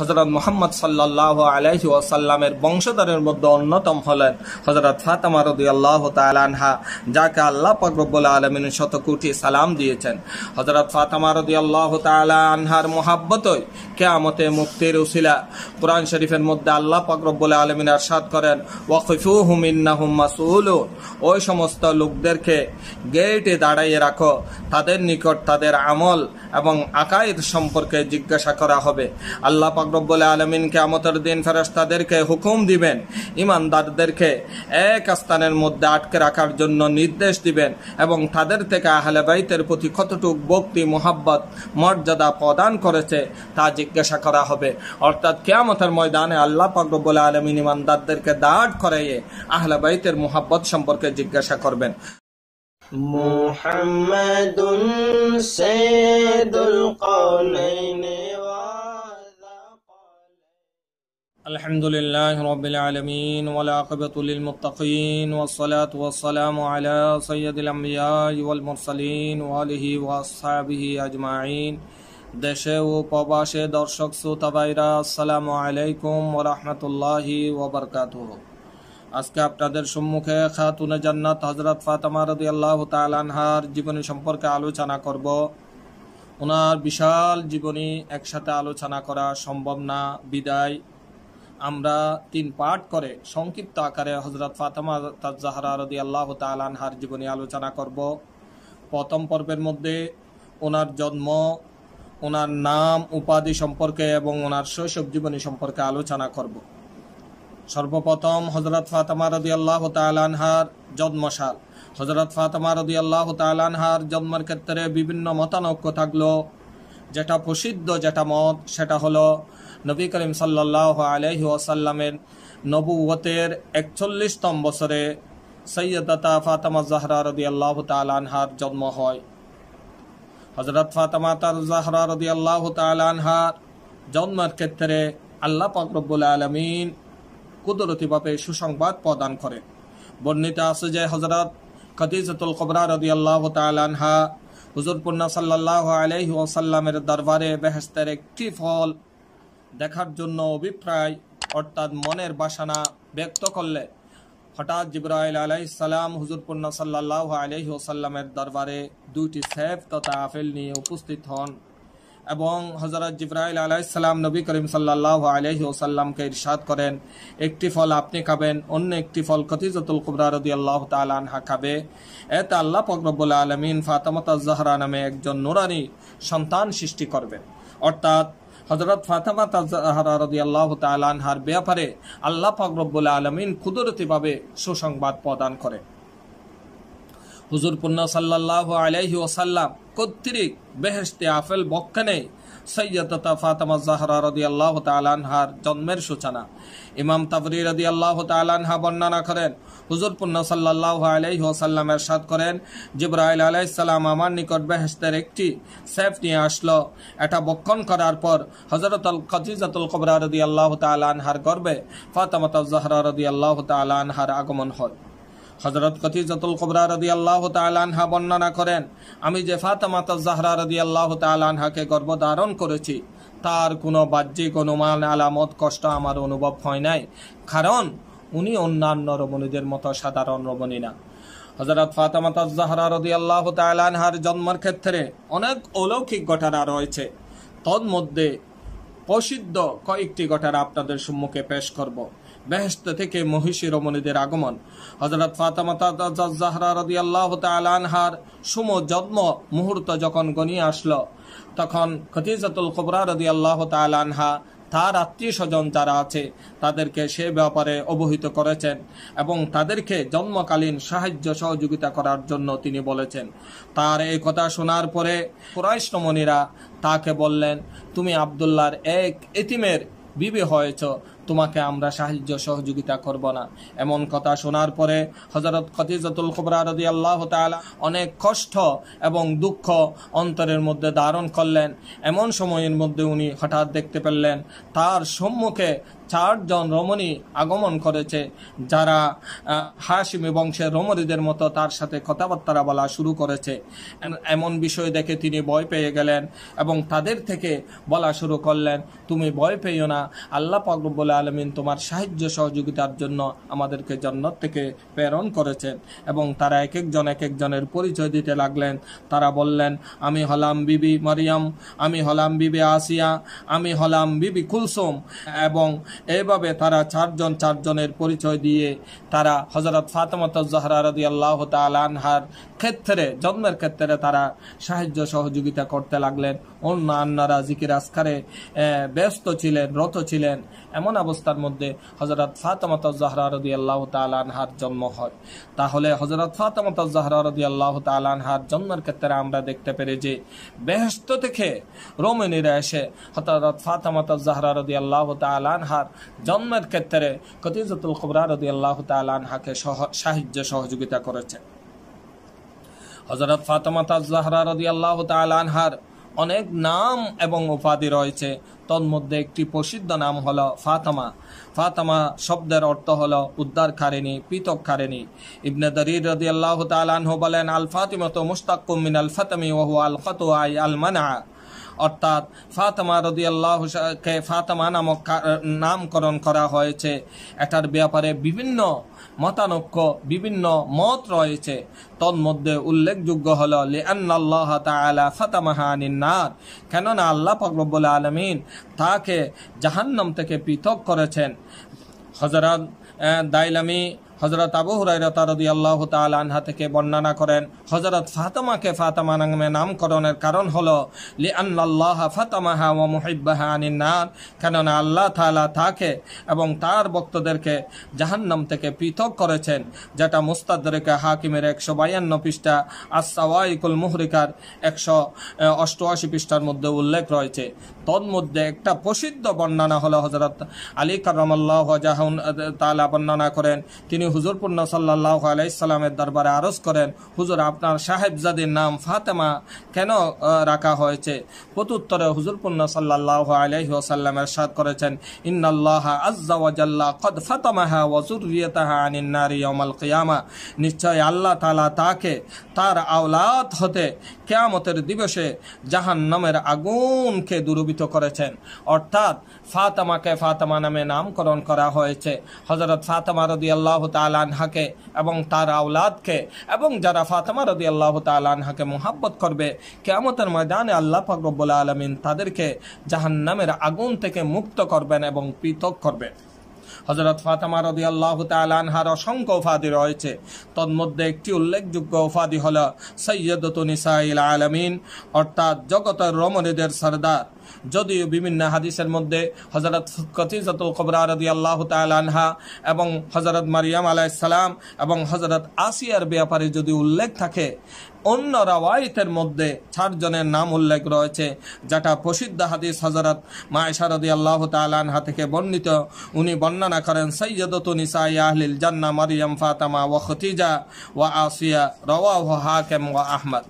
হজরত মোহাম্মদ সাল্লাহ আলাইহি ওয়াসাল্লামের বংশধরের মধ্যে অন্যতম হলেন হজরত ফাতামা রদি আল্লাহ তালানহা যাকে আল্লাহ পাকবুল আলমিন শত কোটি সালাম দিয়েছেন হজরত ফাতামা রদি আল্লাহ আনহার মোহাব্বতই কেয়ামতে মুক্তির উসিলা কোরআন শরীফের মধ্যে আল্লাহ পাকরবুল আলমিন আরশাদ করেন ওয়াকিফু হুমিন্না হুম্মাসুল ওই সমস্ত লোকদেরকে গেটে দাঁড়াইয়ে রাখো তাদের নিকট তাদের আমল এবং আকায়েদ সম্পর্কে জিজ্ঞাসা করা হবে আল্লাহ পাক রব্বুল আলমিন কেয়ামতের দিন ফেরস্তাদেরকে হুকুম দিবেন ইমানদারদেরকে এক স্থানের মধ্যে আটকে রাখার জন্য নির্দেশ দিবেন এবং তাদের থেকে আহলে বাইতের প্রতি কতটুক ভক্তি মোহাব্বত মর্যাদা প্রদান করেছে তা জিজ্ঞাসা করা হবে অর্থাৎ কেয়ামতের ময়দানে আল্লাহ পাকরবুল আলমিন ইমানদারদেরকে দাঁড় করাইয়ে আহলে বাইতের মোহাব্বত সম্পর্কে জিজ্ঞাসা করবেন محمد الحمد لله رب العالمين والعاقبة للمتقين والصلاة والسلام على سيد الأنبياء والمرسلين وآله وأصحابه أجمعين দেশে ও প্রবাসে দর্শক শ্রোতা ভাইরা আসসালামু আলাইকুম ওরহমতুল্লাহি ওবরকাত আজকে আপনাদের সম্মুখে খাতুনে জান্নাত হজরত ফাতেমা রদি আল্লাহ তালানহার জীবনী সম্পর্কে আলোচনা করব ওনার বিশাল জীবনী একসাথে আলোচনা করা সম্ভব না বিদায় আমরা তিন পাঠ করে সংক্ষিপ্ত আকারে হজরত ফাতেমা তাজাহারা রদি আল্লাহ তালানহার জীবনী আলোচনা করব প্রথম পর্বের মধ্যে ওনার জন্ম ওনার নাম উপাধি সম্পর্কে এবং ওনার শৈশব জীবনী সম্পর্কে আলোচনা করব সর্বপ্রথম হজরত ফাতেমা রদি আল্লাহ তালানহার জন্মশাল হজরত ফাতেমা রদি আল্লাহ তালানহার জন্মের ক্ষেত্রে বিভিন্ন মতানৈক্য থাকলো যেটা প্রসিদ্ধ যেটা মত সেটা হলো নবী করিম সাল্লাহ আলহি ওসাল্লামের নবুয়তের একচল্লিশতম বছরে সৈয়দাতা ফাতামা জাহরা রদি আল্লাহ তালহার জন্ম হয় হজরত ফাতামা তার জাহরা রদি আল্লাহ তালহার জন্মের ক্ষেত্রে আল্লাহ পাকরবুল আলমিন কুদরতিভাবে সুসংবাদ প্রদান করে বর্ণিত আছে যে হজরত খদিজতুল কবরা রদি আল্লাহ তালহা হুজুরপূর্ণা সাল্লাহ আলহি ওসাল্লামের দরবারে বেহস্তের একটি ফল দেখার জন্য অভিপ্রায় অর্থাৎ মনের বাসনা ব্যক্ত করলে হঠাৎ জিব্রাইল আলাইসালাম হুজুরপুন্না সাল্লাহ আলহি ওসাল্লামের দরবারে দুইটি সেফ তথা আফেল নিয়ে উপস্থিত হন এবং হজরত জিব্রাইল আলাইসালাম নবী করিম সাল্লাহ আলহি ওসাল্লামকে ইরশাদ করেন একটি ফল আপনি খাবেন অন্য একটি ফল কতিজতুল কুবরা রদি আল্লাহ তালহা খাবে এতে আল্লাহ ফকরবুল্লা আলমিন ফাতামতাজ জাহরা নামে একজন নুরানি সন্তান সৃষ্টি করবেন অর্থাৎ হজরত ফাতেমা তাজহারা রদি আল্লাহ আনহার ব্যাপারে আল্লাহ ফাকরবুল্লা আলামিন কুদরতিভাবে সুসংবাদ প্রদান করে হুজুর পুণ্য সাল্লাহ আলহি ওসাল্লাম কর্তৃক বেহেস্তে আফেল বক্ষানে সৈয়দতা ফাতেমা জাহরা রদি আল্লাহ তালানহার জন্মের সূচনা ইমাম তাবরি রদি আল্লাহ আনহা বর্ণনা করেন হুজুর পুন্না সাল্লাহ আলাইহি এর এরশাদ করেন জিব্রাহল আলাইসাল্লাম আমার নিকট বেহেস্তের একটি সেফ নিয়ে আসলো এটা বক্ষণ করার পর হজরতল খজিজাতুল কবরা রদি আল্লাহ তালহার গর্বে ফাতামত জাহরা রদি আল্লাহ তালহার আগমন হয় হজরত কথিজাতুল কবরা রদি আল্লাহ তালহা বর্ণনা করেন আমি যে ফাতামাত জাহরা রদি আল্লাহ তালানহাকে গর্ভধারণ করেছি তার কোনো বাহ্যিক অনুমান আলামত কষ্ট আমার অনুভব হয় নাই কারণ উনি অন্যান্য রমণীদের মতো সাধারণ রমণী না হজরত ফাতামাতাজাহারা রদি আল্লাহ তালানহার জন্মের ক্ষেত্রে অনেক অলৌকিক ঘটনা রয়েছে তন্মধ্যে প্রসিদ্ধ কয়েকটি ঘটনা আপনাদের সম্মুখে পেশ করব বেহস্ত থেকে মহিষী রমণীদের আগমন হজরত ফাতামাতাজাহারা রদি আল্লাহ তালানহার সুম জন্ম মুহূর্ত যখন গনিয়ে আসলো তখন খতিজাতুল কবরা রদি আল্লাহ তালানহা তার আত্মীয় স্বজন যারা আছে তাদেরকে সে ব্যাপারে অবহিত করেছেন এবং তাদেরকে জন্মকালীন সাহায্য সহযোগিতা করার জন্য তিনি বলেছেন তার এই কথা শোনার পরে কুরাইশমণিরা তাকে বললেন তুমি আবদুল্লার এক এতিমের বিবে হয়েছ তোমাকে আমরা সাহায্য সহযোগিতা করব না এমন কথা শোনার পরে হজরত খতিজাতুল খবরা রদি আল্লাহ তালা অনেক কষ্ট এবং দুঃখ অন্তরের মধ্যে ধারণ করলেন এমন সময়ের মধ্যে উনি হঠাৎ দেখতে পেলেন তার সম্মুখে চারজন রমণী আগমন করেছে যারা হাসিমি বংশের রমণীদের মতো তার সাথে কথাবার্তা বলা শুরু করেছে এমন বিষয় দেখে তিনি ভয় পেয়ে গেলেন এবং তাদের থেকে বলা শুরু করলেন তুমি ভয় পেয়েও না আল্লাহ পাকবুল আলমিন তোমার সাহায্য সহযোগিতার জন্য আমাদেরকে জন্নত থেকে প্রেরণ করেছেন এবং তারা এক একজন এক একজনের পরিচয় দিতে লাগলেন তারা বললেন আমি হলাম বিবি মারিয়াম আমি হলাম বিবি আসিয়া আমি হলাম বিবি কুলসুম এবং এভাবে তারা চারজন চারজনের পরিচয় দিয়ে তারা হজরত ফাতমত জাহরা রদি আল্লাহ তালহার ক্ষেত্রে জন্মের ক্ষেত্রে তারা সাহায্য সহযোগিতা করতে লাগলেন অন্য আন্নারা জিকির আসকারে ব্যস্ত ছিলেন রত ছিলেন এমন অবস্থার মধ্যে হজরত ফাতমত জাহরা রদি আল্লাহ তালানহার জন্ম হয় তাহলে হজরত ফাতমত জাহরা রদি আল্লাহ তালানহার জন্মের ক্ষেত্রে আমরা দেখতে পেরে যে ব্যস্ত থেকে রোমিনীরা এসে হতরত ফাতমত জাহরা রদি আল্লাহ তালানহার জন্মের ক্ষেত্রে কতিজতুল কুবরা রদি আল্লাহ তালানহাকে সাহায্য সহযোগিতা করেছেন হজরত ফাতেমা তাজলাহরা রদি আল্লাহ আনহার অনেক নাম এবং উপাধি রয়েছে তন্মধ্যে একটি প্রসিদ্ধ নাম হলো ফাতামা ফাতামা শব্দের অর্থ হলো পৃথক খারেনি ইবনে দরির রদি আল্লাহ তালহ বলেন আল ফাতিমত মুস্তাকুমিন আল ফাতামি ওহু আল ফত আই আল মানা অর্থাৎ ফাতেমা রদি আল্লাহকে ফাতেমা নামক নামকরণ করা হয়েছে এটার ব্যাপারে বিভিন্ন মতানক্ষ বিভিন্ন মত রয়েছে তন্মধ্যে উল্লেখযোগ্য হল লিআন্নাল্লাহ তাআলা ফাতামাহানিন কেননা আল্লাহ ফকরবুল আলমিন তাকে জাহান্নাম থেকে পৃথক করেছেন হজরত দাইলামি হজরত আবু হুরাইরা তারদি আল্লাহ তাল আনহা থেকে বর্ণনা করেন হজরত ফাতামাকে ফাতামা নামে নামকরণের কারণ হল লি আল্লাহ ফাতামাহা ও আনি নার কেননা আল্লাহ তালা তাকে এবং তার ভক্তদেরকে জাহান্নাম থেকে পৃথক করেছেন যেটা মুস্তাদরেকে হাকিমের একশো বায়ান্ন পৃষ্ঠা আসাওয়াইকুল মুহরিকার একশো অষ্টআশি পৃষ্ঠার মধ্যে উল্লেখ রয়েছে তন্মধ্যে একটা প্রসিদ্ধ বর্ণনা হলো হজরত আলী কারামাল্লাহ জাহন তালা বর্ণনা করেন তিনি হুজুরপূর্ণ সাল্লাহ আলাইসাল্লামের দরবারে আরজ করেন হুজুর আপনার সাহেবজাদির নাম ফাতেমা কেন রাখা হয়েছে প্রত্যুত্তরে হুজুরপূর্ণ সাল্লাহ আলাইহি আসাল্লামের এরশাদ করেছেন ইন্নাল্লাহ আজ্জা ওয়াজাল্লা কদ ফাতামাহা ওয়াজুরিয়াতাহা আনিন নারী ইয়ামাল কিয়ামা নিশ্চয় আল্লাহ তাআলা তাকে তার আওলাদ হতে কিয়ামতের দিবসে জাহান্নামের আগুনকে দুরবিত করেছেন অর্থাৎ ফাতামাকে ফাতামা নামে নামকরণ করা হয়েছে হজরত ফাতামা রদি আল্লাহ তালানহাকে এবং তার আওলাদকে এবং যারা ফাতামা রদি আল্লাহ তালানহাকে মোহাব্বত করবে কেমতের ময়দানে আল্লাহ ফকরবুল আলমিন তাদেরকে জাহান্নামের আগুন থেকে মুক্ত করবেন এবং পৃথক করবেন হজরত ফাতেমা রদি আল্লাহ তালানহার অসংখ্য উপাধি রয়েছে তন্মধ্যে একটি উল্লেখযোগ্য উপাধি হল সৈয়দ তুনিসাইল আলমিন অর্থাৎ জগতের রমণীদের সর্দার যদিও বিভিন্ন হাদিসের মধ্যে হজরত কচিজত কবরা রদি আল্লাহ আনহা এবং হজরত মারিয়াম আলাইসালাম এবং হজরত আসিয়ার ব্যাপারে যদি উল্লেখ থাকে অন্য রাওয়ায়তের মধ্যে চারজনের নাম উল্লেখ রয়েছে যেটা প্রসিদ্ধ হাদিস হজরত মায়েশারদি আল্লাহ তালহা থেকে বর্ণিত উনি বর্ণনা করেন সৈয়দতনিসা ইয়াহলিল জান্না মারিয়াম ফাতামা ও খতিজা ওয়া আসিয়া রওয়া হাকেম ওয়া আহমদ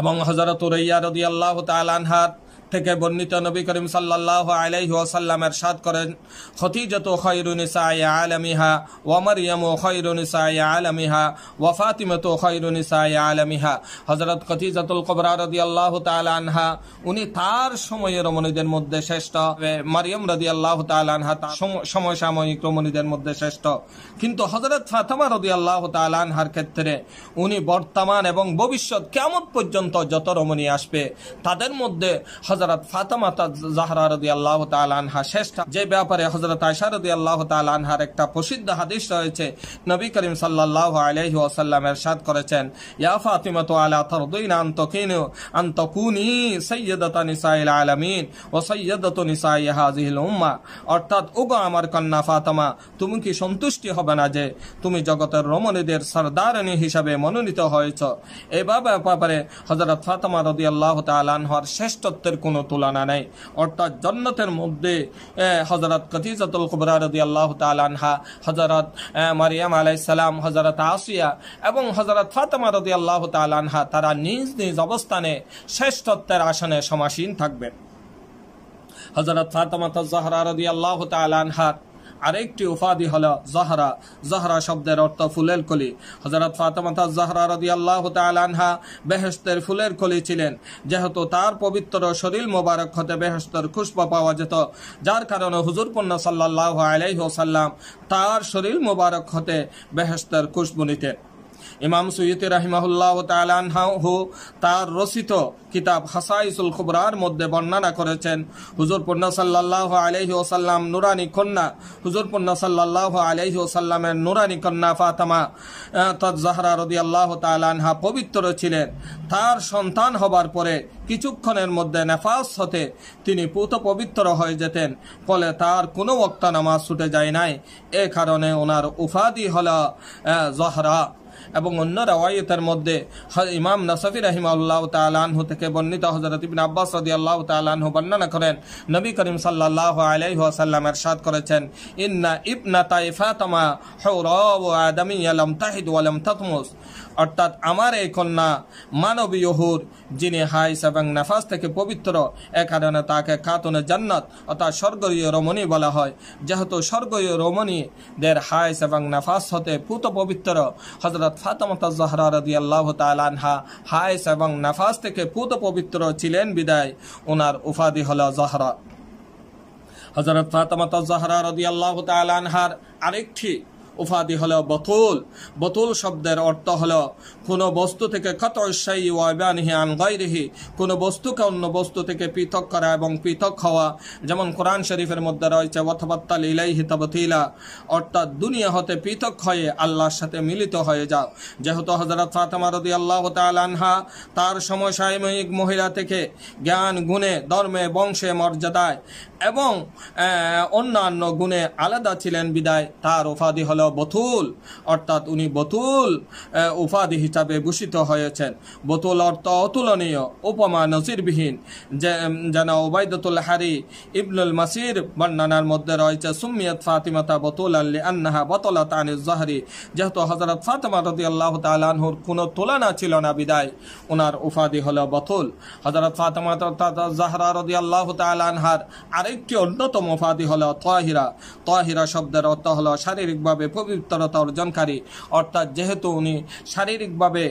এবং হজরত রইয়া রদি আল্লাহ তালানহার থেকে বর্ণিত নবী করিম সাল্লাহ আলাইহি ওয়াসাল্লাম এরশাদ করেন খতিজত খৈরুনিসাই আলমিহা ওয়ামারিয়াম ও খৈরুনিসাই আলমিহা ওয়াফাতিমত খৈরুনিসাই আলমিহা হজরত খতিজাতুল কবরা রদি আল্লাহ আনহা উনি তার সময়ের রমণীদের মধ্যে শ্রেষ্ঠ মারিয়াম রদি আল্লাহ আনহা তার সমসাময়িক রমণীদের মধ্যে শ্রেষ্ঠ কিন্তু হজরত ফাতেমা রদি আল্লাহ আনহার ক্ষেত্রে উনি বর্তমান এবং ভবিষ্যৎ কেমন পর্যন্ত যত রমণী আসবে তাদের মধ্যে হজরত হজরত জাহরা রদি আল্লাহ শ্রেষ্ঠা যে ব্যাপারে হজরত রদি আল্লাহ একটা প্রসিদ্ধ হাদিস রয়েছে নবী করিম সাল্লাহ আলহি এরশাদ করেছেন ইয়া ফাতিমা তো আলা আন্তকিন আন্তকুনি সৈয়দতা নিসাইল আলমিন ও সৈয়দত নিসাই হাজিল উম্মা অর্থাৎ উগ আমার কন্যা ফাতেমা তুমি কি সন্তুষ্টি হবে না যে তুমি জগতের রমণীদের সর্দারণী হিসাবে মনোনীত হয়েছ এ ব্যাপারে হজরত ফাতেমা রদি আল্লাহ তালহার শ্রেষ্ঠত্বের কোনো তুলনা নেই অর্থাৎ জন্নতের মধ্যে হজরত কথিজাতুল কুবরা রদি আল্লাহ তালহা হজরত মারিয়াম আলাইসালাম হজরত আসিয়া এবং হজরত ফাতেমা রদি আল্লাহ তালহা তারা নিজ নিজ অবস্থানে শ্রেষ্ঠত্বের আসনে সমাসীন থাকবেন হজরত ফাতেমা তজাহরা রদি আল্লাহ তালহার আরেকটি উপাধি হল জহরা জহরা শব্দের অর্থ ফুলের কলি হজরত ফাতেমাতা জহরা রদি আল্লাহ আনহা বেহস্তের ফুলের কলি ছিলেন যেহেতু তার পবিত্র শরীর মোবারক হতে বেহস্তর খুশবা পাওয়া যেত যার কারণে হুজুরপন্না সাল্লাহ সাল্লাম তার শরীর মোবারক হতে বেহেস্তের খুশবু নিতেন ইমাম সৈয়দ রাহিমাহুল্লাহ তালানহু তার রচিত কিতাব হাসাইসুল খুবরার মধ্যে বর্ণনা করেছেন হুজুর পন্না সাল্লাহ আলহি ওসাল্লাম নুরানি কন্যা হুজুর সাল্লাহ আলহি ওসাল্লামের নুরানি কন্যা ফাতামা তৎজাহরা রদি আল্লাহ তালানহা পবিত্র ছিলেন তার সন্তান হবার পরে কিছুক্ষণের মধ্যে নেফাস হতে তিনি পুত পবিত্র হয়ে যেতেন ফলে তার কোনো বক্তা নামাজ ছুটে যায় নাই এ কারণে ওনার উপাধি হল জহরা এবং অন্য রাওয়ায়তের মধ্যে ইমাম নাসাফি রাহিমাল্লাহ তালাহু থেকে বর্ণিত হজরত ইবিন আব্বাস রদি আল্লাহ তালাহু বর্ণনা করেন নবী করিম সাল্লাহ আলাইসাল্লাম এরশাদ করেছেন ইন্না ইবনা তাইফাতমা হৌর আদমি আলম তাহিদ আলম তথমুস অর্থাৎ আমার এই কন্যা মানবী ইহুর যিনি হাইস এবং নাফাস থেকে পবিত্র এ কারণে তাকে খাতুনে জান্নাত অর্থাৎ স্বর্গীয় রমণী বলা হয় যেহেতু স্বর্গীয় রমণীদের হাইস এবং নাফাস হতে পুত পবিত্র হজরত ফাতমতাজহরা রদি আল্লাহ তালানহা হাইস এবং নাফাস থেকে পুত পবিত্র ছিলেন বিদায় ওনার উপাধি হল জহরা হজরত ফাতমতাজহরা রদি আল্লাহ তালানহার আরেকটি উপাধি হল বতুল বতুল শব্দের অর্থ হল কোনো বস্তু থেকে কত ঐশায়ী কোন বস্তুকে অন্য বস্তু থেকে পৃথক করা এবং পৃথক হওয়া যেমন কোরআন শরীফের মধ্যে রয়েছে ওয়াথাবাত্তাল ইলাইহি তাবতিলা অর্থাৎ দুনিয়া হতে পৃথক হয়ে আল্লাহর সাথে মিলিত হয়ে যাও যেহেতু হজরত ফাতেমা রদি আল্লাহ আনহা তার সমসাময়িক মহিলা থেকে জ্ঞান গুণে ধর্মে বংশে মর্যাদায় এবং অন্যান্য গুণে আলাদা ছিলেন বিদায় তার উপাধি হল বতুল অর্থাৎ উনি বতুল উপাধি হিসাবে ভূষিত হয়েছেন বতুল অর্থ অতুলনীয় উপমা নজিরবিহীন যেন ওবায়দুল হারি ইবনুল মাসির বর্ণনার মধ্যে রয়েছে সুমিয়ত ফাতিমাতা বতুল আল্লি আন্নাহা বতলা তানিজ জাহরি যেহেতু হজরত ফাতেমা রদি আল্লাহ তালহুর কোনো তুলনা ছিল না বিদায় ওনার উপাধি হল বতুল হজরত ফাতেমা জাহরা রদি আল্লাহ তালহার আর আরেকটি অন্যতম উপাধি হল তহিরা তহিরা শব্দের অর্থ হল শারীরিকভাবে পবিত্রতা অর্জনকারী অর্থাৎ যেহেতু উনি শারীরিকভাবে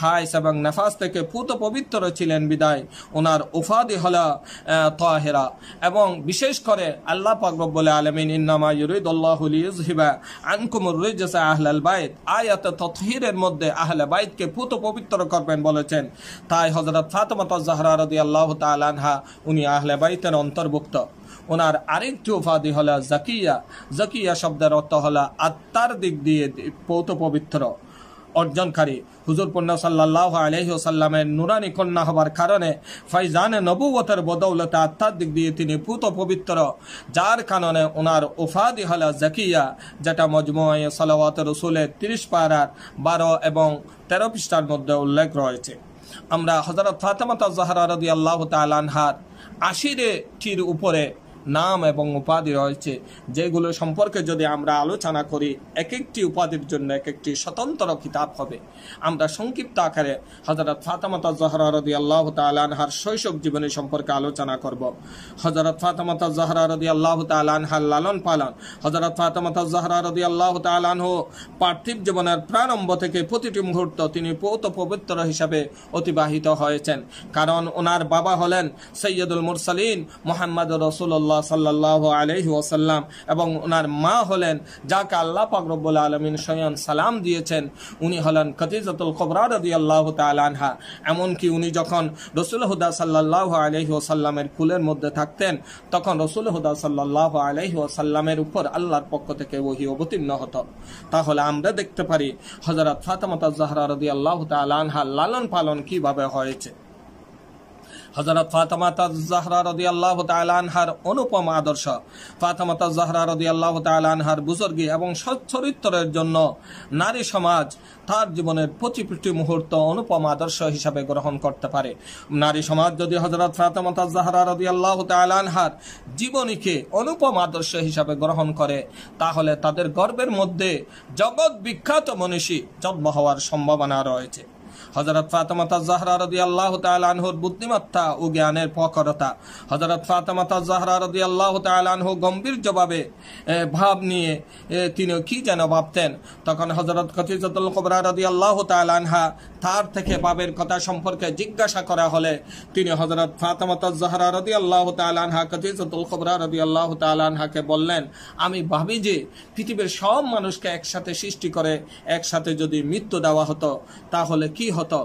হাইস এবং নেফাস থেকে পুত পবিত্র ছিলেন বিদায় ওনার উপাধি হল তহেরা এবং বিশেষ করে আল্লাহ পাকবুল আলমিন ইন্নামা ইউরিদুল্লাহুলিজ হিবা আনকুমুর রিজাসা আহলাল বাইত আয়াত তথহিরের মধ্যে আহলে বাইতকে পুত পবিত্র করবেন বলেছেন তাই হজরত ফাতমত জাহরা রদি আল্লাহ তালানহা উনি আহলে বাইতের অন্তর্ভুক্ত ওনার আরেকটি উপাধি হল জাকিয়া জাকিয়া শব্দের অর্থ হলো আত্মার দিক দিয়ে পৌত পবিত্র অর্জনকারী হুজুর পণ্য সাল্লাহ সাল্লামের নুরানি কন্যা হবার কারণে ফাইজানে নবুবতের বদৌলতে আত্মার দিক দিয়ে তিনি পুত পবিত্র যার কারণে ওনার উফাদি হল জাকিয়া যেটা মজমুয় সালাওয়াত রসুলের তিরিশ পাড়ার বারো এবং তেরো পৃষ্ঠার মধ্যে উল্লেখ রয়েছে আমরা হজরত ফাতেমাত জাহারা রদি আল্লাহ তালানহার আশিরেটির উপরে নাম এবং উপাধি রয়েছে যেগুলো সম্পর্কে যদি আমরা আলোচনা করি এক একটি উপাধির জন্য এক একটি স্বতন্ত্র কিতাব হবে আমরা সংক্ষিপ্ত আকারে হজরত ফাতামাতা জহরা রদি আল্লাহ তালহার শৈশব জীবনী সম্পর্কে আলোচনা করব হজরত ফাতামাতা জহরা রদি আল্লাহ তালহার লালন পালন হজরত ফাতামাতা জহরা রদি আল্লাহ তালহ পার্থিব জীবনের প্রারম্ভ থেকে প্রতিটি মুহূর্ত তিনি পৌত পবিত্র হিসাবে অতিবাহিত হয়েছেন কারণ ওনার বাবা হলেন সৈয়দুল মুরসালিন মোহাম্মদ রসুল্লাহ রসুল্লাহ সাল্লাহ আলহি ওসাল্লাম এবং ওনার মা হলেন যাকে আল্লাহ পাকরবুল আলমিন সৈয়ন সালাম দিয়েছেন উনি হলেন খতিজতুল কবরা রদি আল্লাহ তালহা এমনকি উনি যখন রসুল হুদা সাল্লাহ আলহি ওসাল্লামের কুলের মধ্যে থাকতেন তখন রসুল হুদা সাল্লাহ আলহি ওসাল্লামের উপর আল্লাহর পক্ষ থেকে ওহি অবতীর্ণ হতো তাহলে আমরা দেখতে পারি হজরত ফাতামতা জাহরা রদি আল্লাহ তালহা লালন পালন কিভাবে হয়েছে হজরত ফাতেমা রদি রদিয়াল্লাহ তালানহার অনুপম আদর্শ ফাতেমা রদি রদিয়াল্লাহ তালানহার বুজর্গী এবং সচ্চরিত্রের জন্য নারী সমাজ তার জীবনের প্রতিটি মুহূর্ত অনুপম আদর্শ হিসাবে গ্রহণ করতে পারে নারী সমাজ যদি হজরত ফাতেমা রদি রদিয়াল্লাহ তালানহার জীবনীকে অনুপম আদর্শ হিসাবে গ্রহণ করে তাহলে তাদের গর্বের মধ্যে জগৎ বিখ্যাত মনীষী জন্ম হওয়ার সম্ভাবনা রয়েছে হজরত ফাতমাতা জাহরা রদি আল্লাহ তালানহুর বুদ্ধিমত্তা ও জ্ঞানের প্রখরতা হজরত ফাতমাতা জাহরা রদি আল্লাহ তালানহু গম্ভীর জবাবে ভাব নিয়ে তিনি কি যেন ভাবতেন তখন হজরত খতিজতুল কবরা রদি আল্লাহ তালানহা তার থেকে বাবের কথা সম্পর্কে জিজ্ঞাসা করা হলে তিনি হজরত ফাতামতাজহারা রদি আল্লাহ তালানহা কজিজতুল খবরা রদি আল্লাহ তালানহাকে বললেন আমি ভাবি যে পৃথিবীর সব মানুষকে একসাথে সৃষ্টি করে একসাথে যদি মৃত্যু দেওয়া হতো তাহলে কি হতো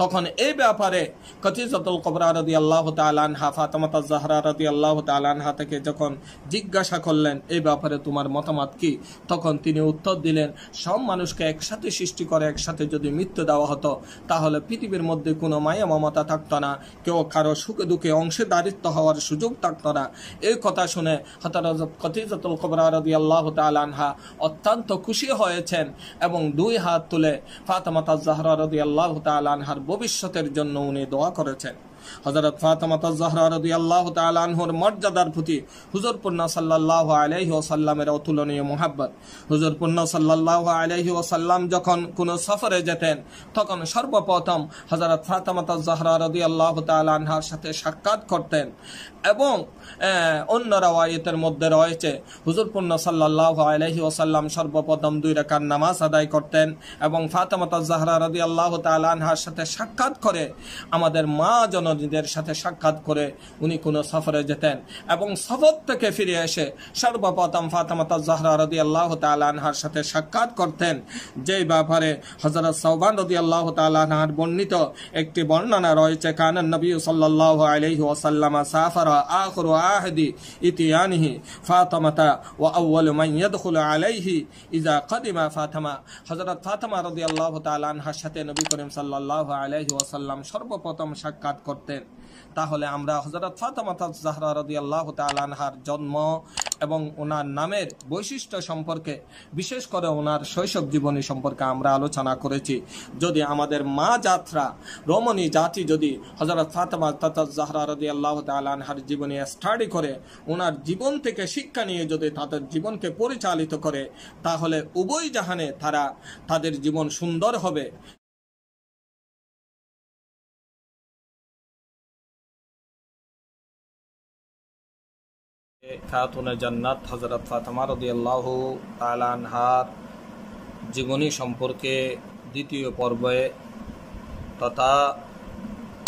তখন এই ব্যাপারে কথিজতুল কবরা রদি আল্লাহ তালানহা ফাতামাতা জাহরা রদি আল্লাহ তালানহা থেকে যখন জিজ্ঞাসা করলেন এই ব্যাপারে তোমার মতামত কি তখন তিনি উত্তর দিলেন সব মানুষকে একসাথে সৃষ্টি করে একসাথে যদি মৃত্যু দেওয়া হতো তাহলে পৃথিবীর মধ্যে কোনো মায়া মমতা থাকতো না কেউ কারো সুখে দুঃখে অংশীদারিত্ব হওয়ার সুযোগ থাকতো না এই কথা শুনে হতারজত কথিজতুল কবরা রদি আল্লাহ তালানহা অত্যন্ত খুশি হয়েছেন এবং দুই হাত তুলে ফাতামাতা জাহরা রদি আল্লাহ তালানহার ভবিষ্যতের জন্য উনি দোয়া করেছেন হজরত ফাতেমা তাজহরা রাদিয়াল্লাহু তাআলা আনহুর মর্যাদার প্রতি হুজুর পূর্ণ সাল্লাল্লাহু আলাইহি ওয়াসাল্লামের অতুলনীয় মোহাব্বত হুজুর পূর্ণ সাল্লাল্লাহু আলাইহি ওয়াসাল্লাম যখন কোনো সফরে যেতেন তখন সর্বপ্রথম হজরত ফাতেমা তাজহরা রাদিয়াল্লাহু তাআলা আনহার সাথে সাক্ষাৎ করতেন এবং অন্য রাওয়ায়তের মধ্যে রয়েছে হুজুরপূর্ণ সাল্লাহ আলহি ওসাল্লাম সর্বপ্রথম দুই রেখার নামাজ আদায় করতেন এবং ফাতেমত জাহরা রদি আল্লাহ তালহার সাথে সাক্ষাৎ করে আমাদের মা জননীদের সাথে সাক্ষাৎ করে উনি কোনো সফরে যেতেন এবং সফর থেকে ফিরে এসে সর্বপ্রথম ফাতেমত জাহরা রদি আল্লাহ তালহার সাথে সাক্ষাৎ করতেন যেই ব্যাপারে হজরত সৌবান রদি আল্লাহ তালহার বর্ণিত একটি বর্ণনা রয়েছে কানন নবী সাল্লাহ আলহি ওসাল্লামা সাফার النار آخر عهد إتيانه فاطمة وأول من يدخل عليه إذا قدم فاطمة حضرت فاطمة رضي الله تعالى আনহার كريم صلى الله عليه وسلم شرب সর্বপ্রথম شكات করতেন তাহলে আমরা হজরত ফাতমাতা জাহরা রদি আল্লাহ জন্ম এবং ওনার নামের বৈশিষ্ট্য সম্পর্কে বিশেষ করে ওনার শৈশব জীবনী সম্পর্কে আমরা আলোচনা করেছি যদি আমাদের মা যাত্রা রমণী জাতি যদি হজরত ফাতেমা তাতা জাহরা রদি আল্লাহ জীবনী স্টাডি করে ওনার জীবন থেকে শিক্ষা নিয়ে যদি তাদের জীবনকে পরিচালিত করে তাহলে উভয় জাহানে তারা তাদের জীবন সুন্দর হবে খাতুনে জান্নাত হজরত ফাতেমা রদিয়াল্লাহ তালানহার জীবনী সম্পর্কে দ্বিতীয় পর্বে তথা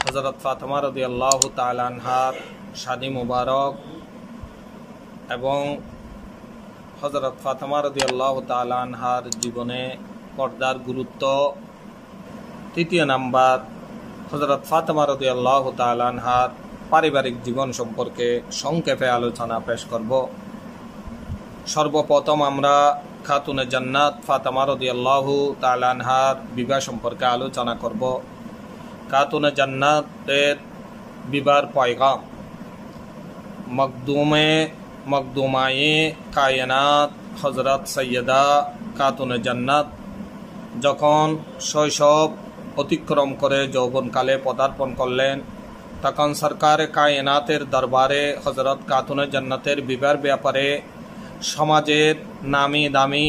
হজরত ফাতেমা রদিয়াল্লাহ তালানহার শাদি মুবারক এবং হজরত ফাতেমা রদিয়াল্লাহ তালানহার জীবনে পর্দার গুরুত্ব তৃতীয় নাম্বার হজরত ফাতেমা রদিয়াল্লাহ তালানহার পারিবারিক জীবন সম্পর্কে সংক্ষেপে আলোচনা পেশ করব সর্বপ্রথম আমরা খাতুনে জান্নাত ফাতামা রদিয়াল্লাহু তালানহার বিবাহ সম্পর্কে আলোচনা করব খাতুনে জান্নাতের বিবার পয়গাম মকদুমে মকদুমায়ে কায়নাত হজরত সৈয়দা খাতুনে জান্নাত যখন শৈশব অতিক্রম করে যৌবনকালে পদার্পণ করলেন তখন সরকার কায়নাতের দরবারে হজরত কাতুনে জান্নাতের বিবার ব্যাপারে সমাজের নামি দামি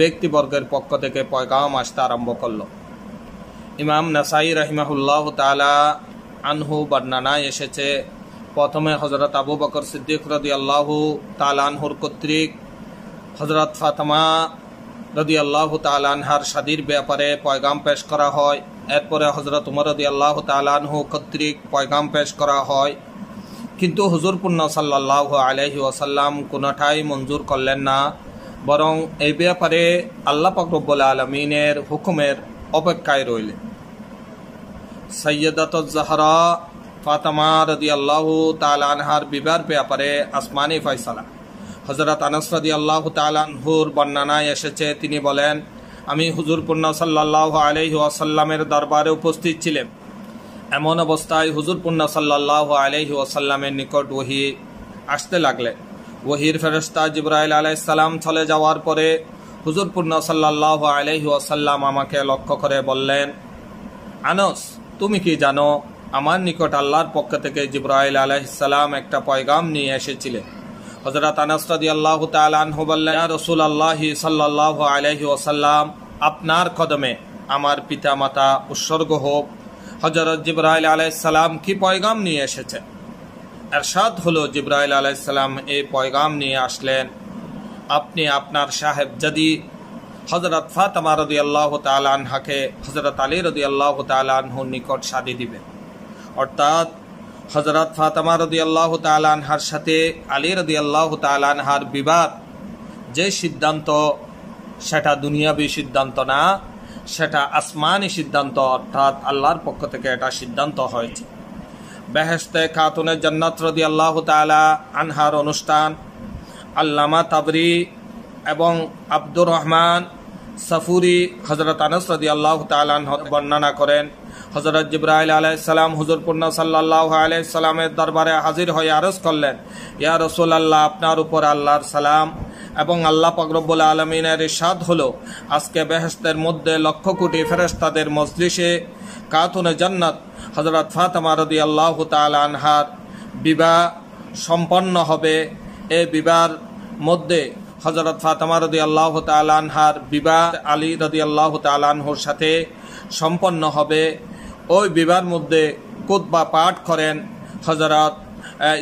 ব্যক্তিবর্গের পক্ষ থেকে পয়গাম আসতে আরম্ভ করল ইমাম নাসাই রহিমাহুল্লাহ তালা আনহু বর্ণনায় এসেছে প্রথমে হজরত আবু বকর সিদ্দিক রদি আল্লাহ তালানহুর কর্তৃক হজরত ফাতমা রদি আল্লাহ তালানহার সাদির ব্যাপারে পয়গাম পেশ করা হয় এরপরে হজরত আদি আল্লাহ তালানহ কর্তৃক পয়গাম পেশ করা হয় কিন্তু হুজুরপূর্ণ সাল্লাহ আলহি ওয়াসাল্লাম কোনোটাই মঞ্জুর করলেন না বরং এই ব্যাপারে আল্লাহ পাকরব্বুল আলমিনের হুকুমের অপেক্ষায় রইলেন সৈয়দাত জাহরা ফাতামা রদি আল্লাহ তালানহার বিবার ব্যাপারে আসমানি ফয়সালা হজরত আনস আল্লাহ তালানহুর বর্ণনায় এসেছে তিনি বলেন আমি হুজুর পূর্ণা সাল্লাহ আলহি আসাল্লামের দরবারে উপস্থিত ছিলেন এমন অবস্থায় হুজুর পূর্ণা সাল্লাহ আলহি আসাল্লামের নিকট ওহি আসতে লাগলে ওহির ফেরস্তা জিব্রাইল আলাইসাল্লাম চলে যাওয়ার পরে হুজুর পূর্ণা সাল্লাহ আলহি আসাল্লাম আমাকে লক্ষ্য করে বললেন আনস তুমি কি জানো আমার নিকট আল্লাহর পক্ষ থেকে জিব্রাইল আলাইসাল্লাম একটা পয়গাম নিয়ে এসেছিলেন হজরত আনাস্তাদি আল্লাহ রসুল আল্লাহ সাল্লাহ আলহি ওসাল্লাম আপনার কদমে আমার পিতা মাতা উৎসর্গ হোক হজরত জিব্রাহল আলাইসাল্লাম কি পয়গাম নিয়ে এসেছে এরশাদ হলো জিব্রাহল আলাইসাল্লাম এই পয়গাম নিয়ে আসলেন আপনি আপনার সাহেব যদি হজরত ফাতমা রদি আল্লাহ তালহাকে হজরত আলী রদি আল্লাহ তালহুর নিকট সাদি দিবেন অর্থাৎ হজরত ফাতামা রদি আল্লাহ তালানহার সাথে আলী রদি আল্লাহ তালানহার বিবাদ যে সিদ্ধান্ত সেটা দুনিয়াবি সিদ্ধান্ত না সেটা আসমানি সিদ্ধান্ত অর্থাৎ আল্লাহর পক্ষ থেকে এটা সিদ্ধান্ত হয়েছে বেহেস্তে খাতুনে জন্নাত রদি আল্লাহ তালা আনহার অনুষ্ঠান আল্লামা তাবরি এবং আব্দুর রহমান সফুরি হজরত আনস রদি আল্লাহ তালান বর্ণনা করেন হজরত জিব্রাহল আলাইসালাম হুজুর পূর্ণা সাল্লাহ আলাইসালামের দরবারে হাজির হয়ে আরজ করলেন ইয়া রসুল আল্লাহ আপনার উপর আল্লাহর সালাম এবং আল্লাহ পাকরবুল আলমিনের ইসাদ হল আজকে বেহেস্তের মধ্যে লক্ষ কোটি ফেরেস্তাদের মজলিসে কাতুনে জান্নাত হজরত ফাতমা রদি আল্লাহ আনহার বিবাহ সম্পন্ন হবে এ বিবার মধ্যে হজরত ফাতমা রদি আল্লাহ আনহার বিবাহ আলী রদি আল্লাহ তালানহর সাথে সম্পন্ন হবে ওই বিবার মধ্যে বা পাঠ করেন হজরত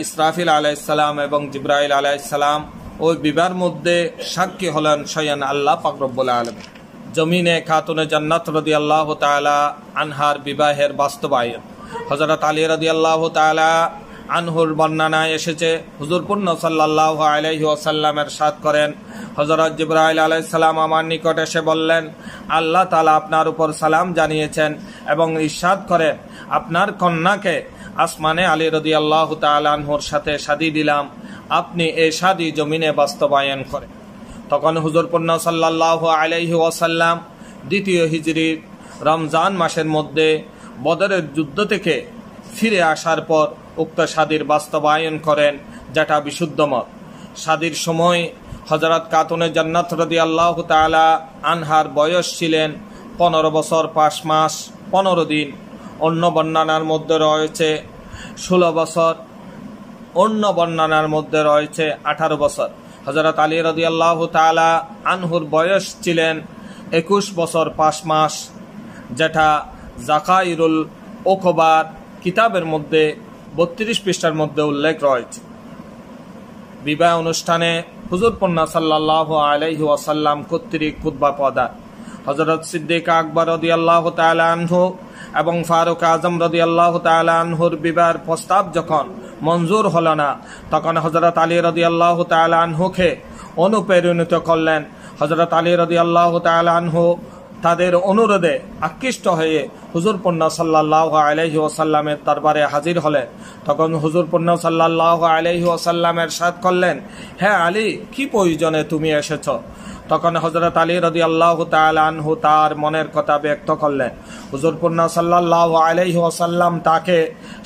ইসরাফিল আলাইসালাম এবং জিব্রাহল আলাইসালাম ওই বিবার মধ্যে সাক্ষী হলেন সয়ান আল্লাহ ফকরবুল আলম জমিনে খাতুনে জান্নাত রদি আল্লাহ তালা আনহার বিবাহের বাস্তবায়ন হজরত আলী রদি আল্লাহ তালা আনহুর বর্ণনায় এসেছে হুজুরপূর্ণ সাল্লাহ আলহি ওসাল্লামের সাদ করেন হজরত জিব্রাহল আলাইসাল্লাম আমার নিকট এসে বললেন আল্লাহ তালা আপনার উপর সালাম জানিয়েছেন এবং ঈশ্বাদ করেন আপনার কন্যাকে আসমানে আলী রদি আল্লাহ তালহুর সাথে সাদি দিলাম আপনি এই সাদি জমিনে বাস্তবায়ন করেন তখন হুজুরপূর্ণ সাল্লাহ আলহি আসাল্লাম দ্বিতীয় হিজড়ির রমজান মাসের মধ্যে বদরের যুদ্ধ থেকে ফিরে আসার পর উক্ত সাদির বাস্তবায়ন করেন যেটা বিশুদ্ধ মত সাদির সময় হজরত কাতুনে জান্নাত রদি আল্লাহ তালা আনহার বয়স ছিলেন পনেরো বছর পাঁচ মাস পনেরো দিন অন্য বর্ণনার মধ্যে রয়েছে ষোলো বছর অন্য বর্ণনার মধ্যে রয়েছে আঠারো বছর হজরত আলী রদি আল্লাহ তালা আনহুর বয়স ছিলেন একুশ বছর পাঁচ মাস যেটা জাকাইরুল ওকবার কিতাবের মধ্যে বত্রিশ পৃষ্ঠার মধ্যে উল্লেখ রয়েছে বিবাহ অনুষ্ঠানে হুজুর পন্না সাল্লাহ আলাইহি ওয়াসাল্লাম কর্তৃক কুদ্া পদা হজরত সিদ্দিক আকবর রদি আল্লাহ তালাহু এবং ফারুক আজম রদি আল্লাহ তালাহুর বিবাহের প্রস্তাব যখন মঞ্জুর হল না তখন হজরত আলী রদি আল্লাহ আনহুকে অনুপ্রেরণিত করলেন হজরত আলী রদি আল্লাহ আনহু তাদের অনুরোধে আকৃষ্ট হয়ে হুজুর পণ্য সাল্লাহ আলহি ওসাল্লামের তারবারে হাজির হলেন তখন হুজুর পণ্য সাল্লাহ আলহি ওসাল্লামের সাথ করলেন হ্যাঁ আলী কি প্রয়োজনে তুমি এসেছ তখন হজরত আলী রদি আল্লাহ তালহু তার মনের কথা ব্যক্ত করলেন হুজুরপুর্ণা সাল্লাহ আলহি ওসাল্লাম তাকে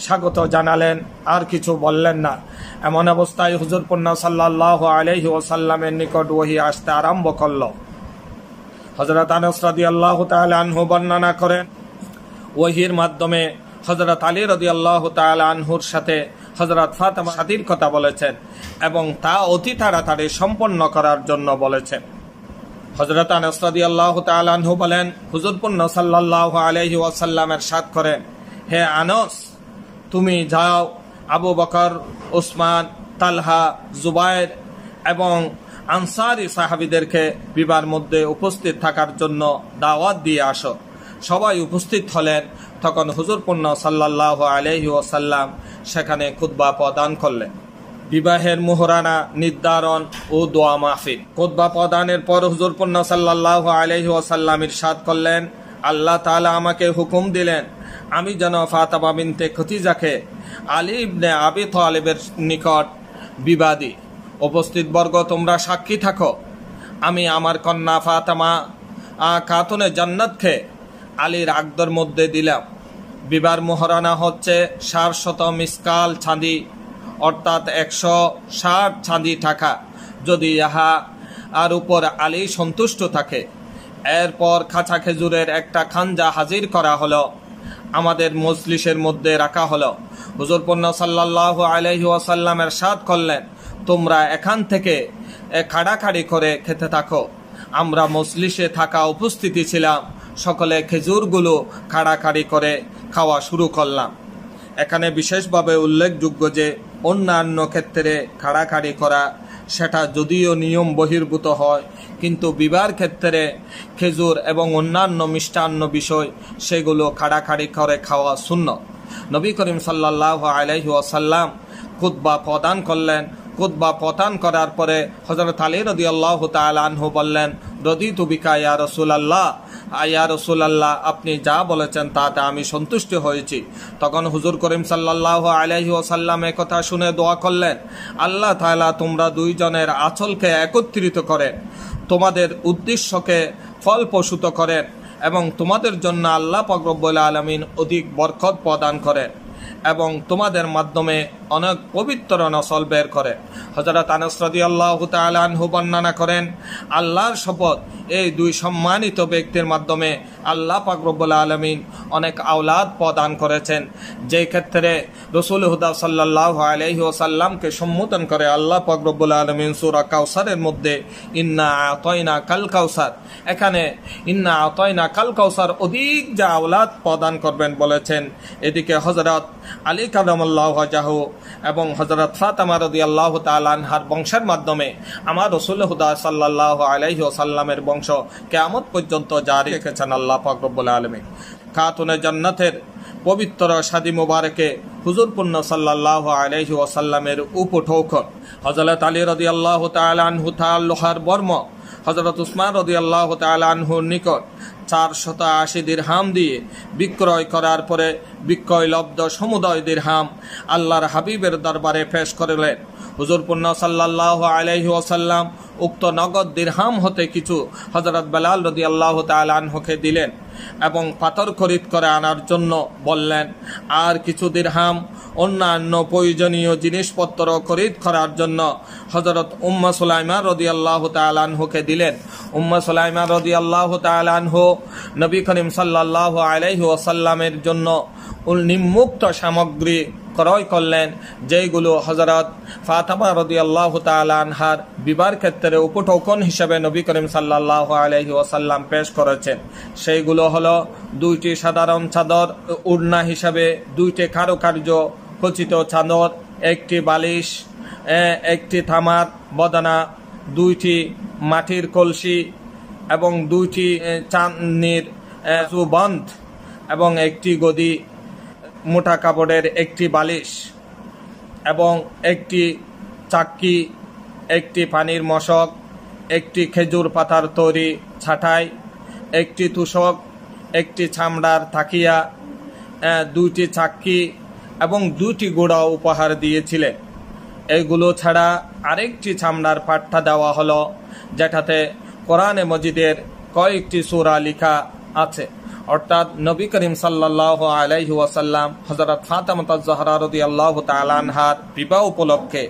স্বাগত জানালেন আর কিছু বললেন না এমন অবস্থায় হুজুরপুর্ণা সাল্লাহ আলহি ওসাল্লামের নিকট ওহি আসতে আরম্ভ করলো হজরত আনস রাদি আল্লাহ আনহু বর্ণনা করেন ওহির মাধ্যমে হজরত আলী রদি আল্লাহ আনহুর সাথে হজরত ফাতেমা সাথীর কথা বলেছেন এবং তা অতি তাড়াতাড়ি সম্পন্ন করার জন্য বলেছেন হজরত আনস রাদি আল্লাহ আনহু বলেন হুজুরপূর্ণ সাল্লাহ আলহি ওয়াসাল্লামের সাত করেন হে আনস তুমি যাও আবু বকর উসমান তালহা জুবায়ের এবং আনসারি সাহাবিদেরকে বিবার মধ্যে উপস্থিত থাকার জন্য দাওয়াত দিয়ে আসো সবাই উপস্থিত হলেন তখন হুজুরপূর্ণ সাল্লাহ আলহি ওসাল্লাম সেখানে খুদ্া প্রদান করলেন বিবাহের মোহরানা নির্ধারণ ও দোয়া মাহফিল কোদ্বা প্রদানের পর হুজুরপূর্ণ সাল্লাহ আলহি ওসাল্লাম ইরশাদ করলেন আল্লাহ তালা আমাকে হুকুম দিলেন আমি যেন ফাতাবা বিনতে খতিজাকে আলিবনে আবি তালেবের নিকট বিবাদী উপস্থিত বর্গ তোমরা সাক্ষী থাকো আমি আমার কন্যা ফাতামা খাতুনে জান্নাতকে আলীর আগদর মধ্যে দিলাম বিবার মোহরানা হচ্ছে ষাট শত মিসকাল ছাঁদি অর্থাৎ একশো ষাট ছাঁদি টাকা যদি ইহা আর উপর আলী সন্তুষ্ট থাকে এরপর খাঁচা খেজুরের একটা খানজা হাজির করা হলো আমাদের মজলিসের মধ্যে রাখা হলো হুজুরপন্ন সাল্লাহ আলহি ওয়াসাল্লামের সাদ করলেন তোমরা এখান থেকে খাড়াখাড়ি করে খেতে থাকো আমরা মজলিসে থাকা উপস্থিতি ছিলাম সকলে খেজুরগুলো খাড়াখাড়ি করে খাওয়া শুরু করলাম এখানে বিশেষভাবে উল্লেখযোগ্য যে অন্যান্য ক্ষেত্রে খাড়াখাড়ি করা সেটা যদিও নিয়ম বহির্ভূত হয় কিন্তু বিবার ক্ষেত্রে খেজুর এবং অন্যান্য মিষ্টান্ন বিষয় সেগুলো খাড়াখাড়ি করে খাওয়া শূন্য নবী করিম সাল্লাহ আলহি ওয়াসাল্লাম খুদ্া প্রদান করলেন খুদ্া প্রদান করার পরে হজরত আলী রদি আল্লাহ তালহু বললেন রদি তুবিকা ইয়া রসুলাল্লাহ আয়া রসুলাল্লাহ আপনি যা বলেছেন তাতে আমি সন্তুষ্ট হয়েছি তখন হুজুর করিম সাল্লাহ আলহি ওসাল্লাম কথা শুনে দোয়া করলেন আল্লাহ তালা তোমরা দুইজনের আচলকে একত্রিত করেন তোমাদের উদ্দেশ্যকে ফলপ্রসূত করেন এবং তোমাদের জন্য আল্লাহ পকরব্বল আলমিন অধিক বরকত প্রদান করেন এবং তোমাদের মাধ্যমে অনেক পবিত্র নসল বের করে হজরত আনসরদি আল্লাহ তালাহু বর্ণনা করেন আল্লাহর শপথ এই দুই সম্মানিত ব্যক্তির মাধ্যমে আল্লাহ পাকরবুল আলমিন অনেক আওলাদ প্রদান করেছেন যেই ক্ষেত্রে রসুল হুদা সাল্লাহ আলহি ওসাল্লামকে সম্বোধন করে আল্লাহ পাকরবুল আলমিন সুরা কাউসারের মধ্যে ইন্না আতয়না কাল কাউসার এখানে ইন্না আতয়না কাল কাউসার অধিক যা আওলাদ প্রদান করবেন বলেছেন এদিকে হজরত আলী আল্লাহ জাহ এবং হজরত ফাতামা রদি আল্লাহ তালহার বংশের মাধ্যমে আমার রসুল হুদা সাল্লাহ আলহি ওসাল্লামের বংশ কেয়ামত পর্যন্ত জারি রেখেছেন আল্লাহ ফকরবুল আলমী খাতুনে জন্নাথের পবিত্র সাদি মুবারকে হুজুরপূর্ণ সাল্লাহ আলহি ওসাল্লামের উপঠৌক হজরত আলী রদি আল্লাহ তালানহু তাল্লোহার বর্ম হজরত উসমান রদি আল্লাহ তালহুর নিকট চারশত আশি দীর্হাম দিয়ে বিক্রয় করার পরে বিক্রয়লব্ধ সমুদয় দীর্হাম আল্লাহর হাবিবের দরবারে পেশ করলেন হুজুরপূর্ণ সাল্লাহ আলহি ওসাল্লাম উক্ত নগদ দীর্হাম হতে কিছু হজরত বেলাল রদি আল্লাহ তালানহকে দিলেন এবং পাথর খরিদ করে আনার জন্য বললেন আর কিছু দিরহাম অন্যান্য প্রয়োজনীয় জিনিসপত্র খরিদ করার জন্য হজরত উম্মা সুলাইমা রদি আল্লাহ তালহুকে দিলেন উম্মা সুলাইমা রদি আল্লাহ তালানহু নবী করিম সাল্লাহ আলাইহি ওসাল্লামের জন্য নিম্মুক্ত সামগ্রী ক্রয় করলেন যেইগুলো হজরত ফাতেমা রদি আল্লাহ আনহার বিবার ক্ষেত্রে উপটোকন হিসেবে নবী করিম সাল্লাহ আলহি ওসাল্লাম পেশ করেছেন সেইগুলো হলো দুইটি সাধারণ চাদর উড়না হিসাবে দুইটি কারুকার্য খচিত চাদর একটি বালিশ একটি থামার বদনা দুইটি মাটির কলসি এবং দুইটি চাঁদনির বন্ধ এবং একটি গদি মোটা কাপড়ের একটি বালিশ এবং একটি চাক্কি একটি পানির মশক একটি খেজুর পাতার তৈরি ছাটাই একটি তুষক একটি ছামড়ার থাকিয়া দুইটি চাক্কি এবং দুইটি গোড়া উপহার দিয়েছিলেন এগুলো ছাড়া আরেকটি ছামড়ার পাঠ্যা দেওয়া হলো যেটাতে কোরআনে মজিদের কয়েকটি সুরা লিখা আছে অর্থাৎ নবী করিম সাল্লাহ আলাইহি ওয়াসাল্লাম হজরত ফাতামতাজহরারদি আল্লাহ তালানহার বিবাহ উপলক্ষে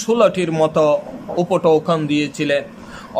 ষোলোটির মতো উপটোকন দিয়েছিলেন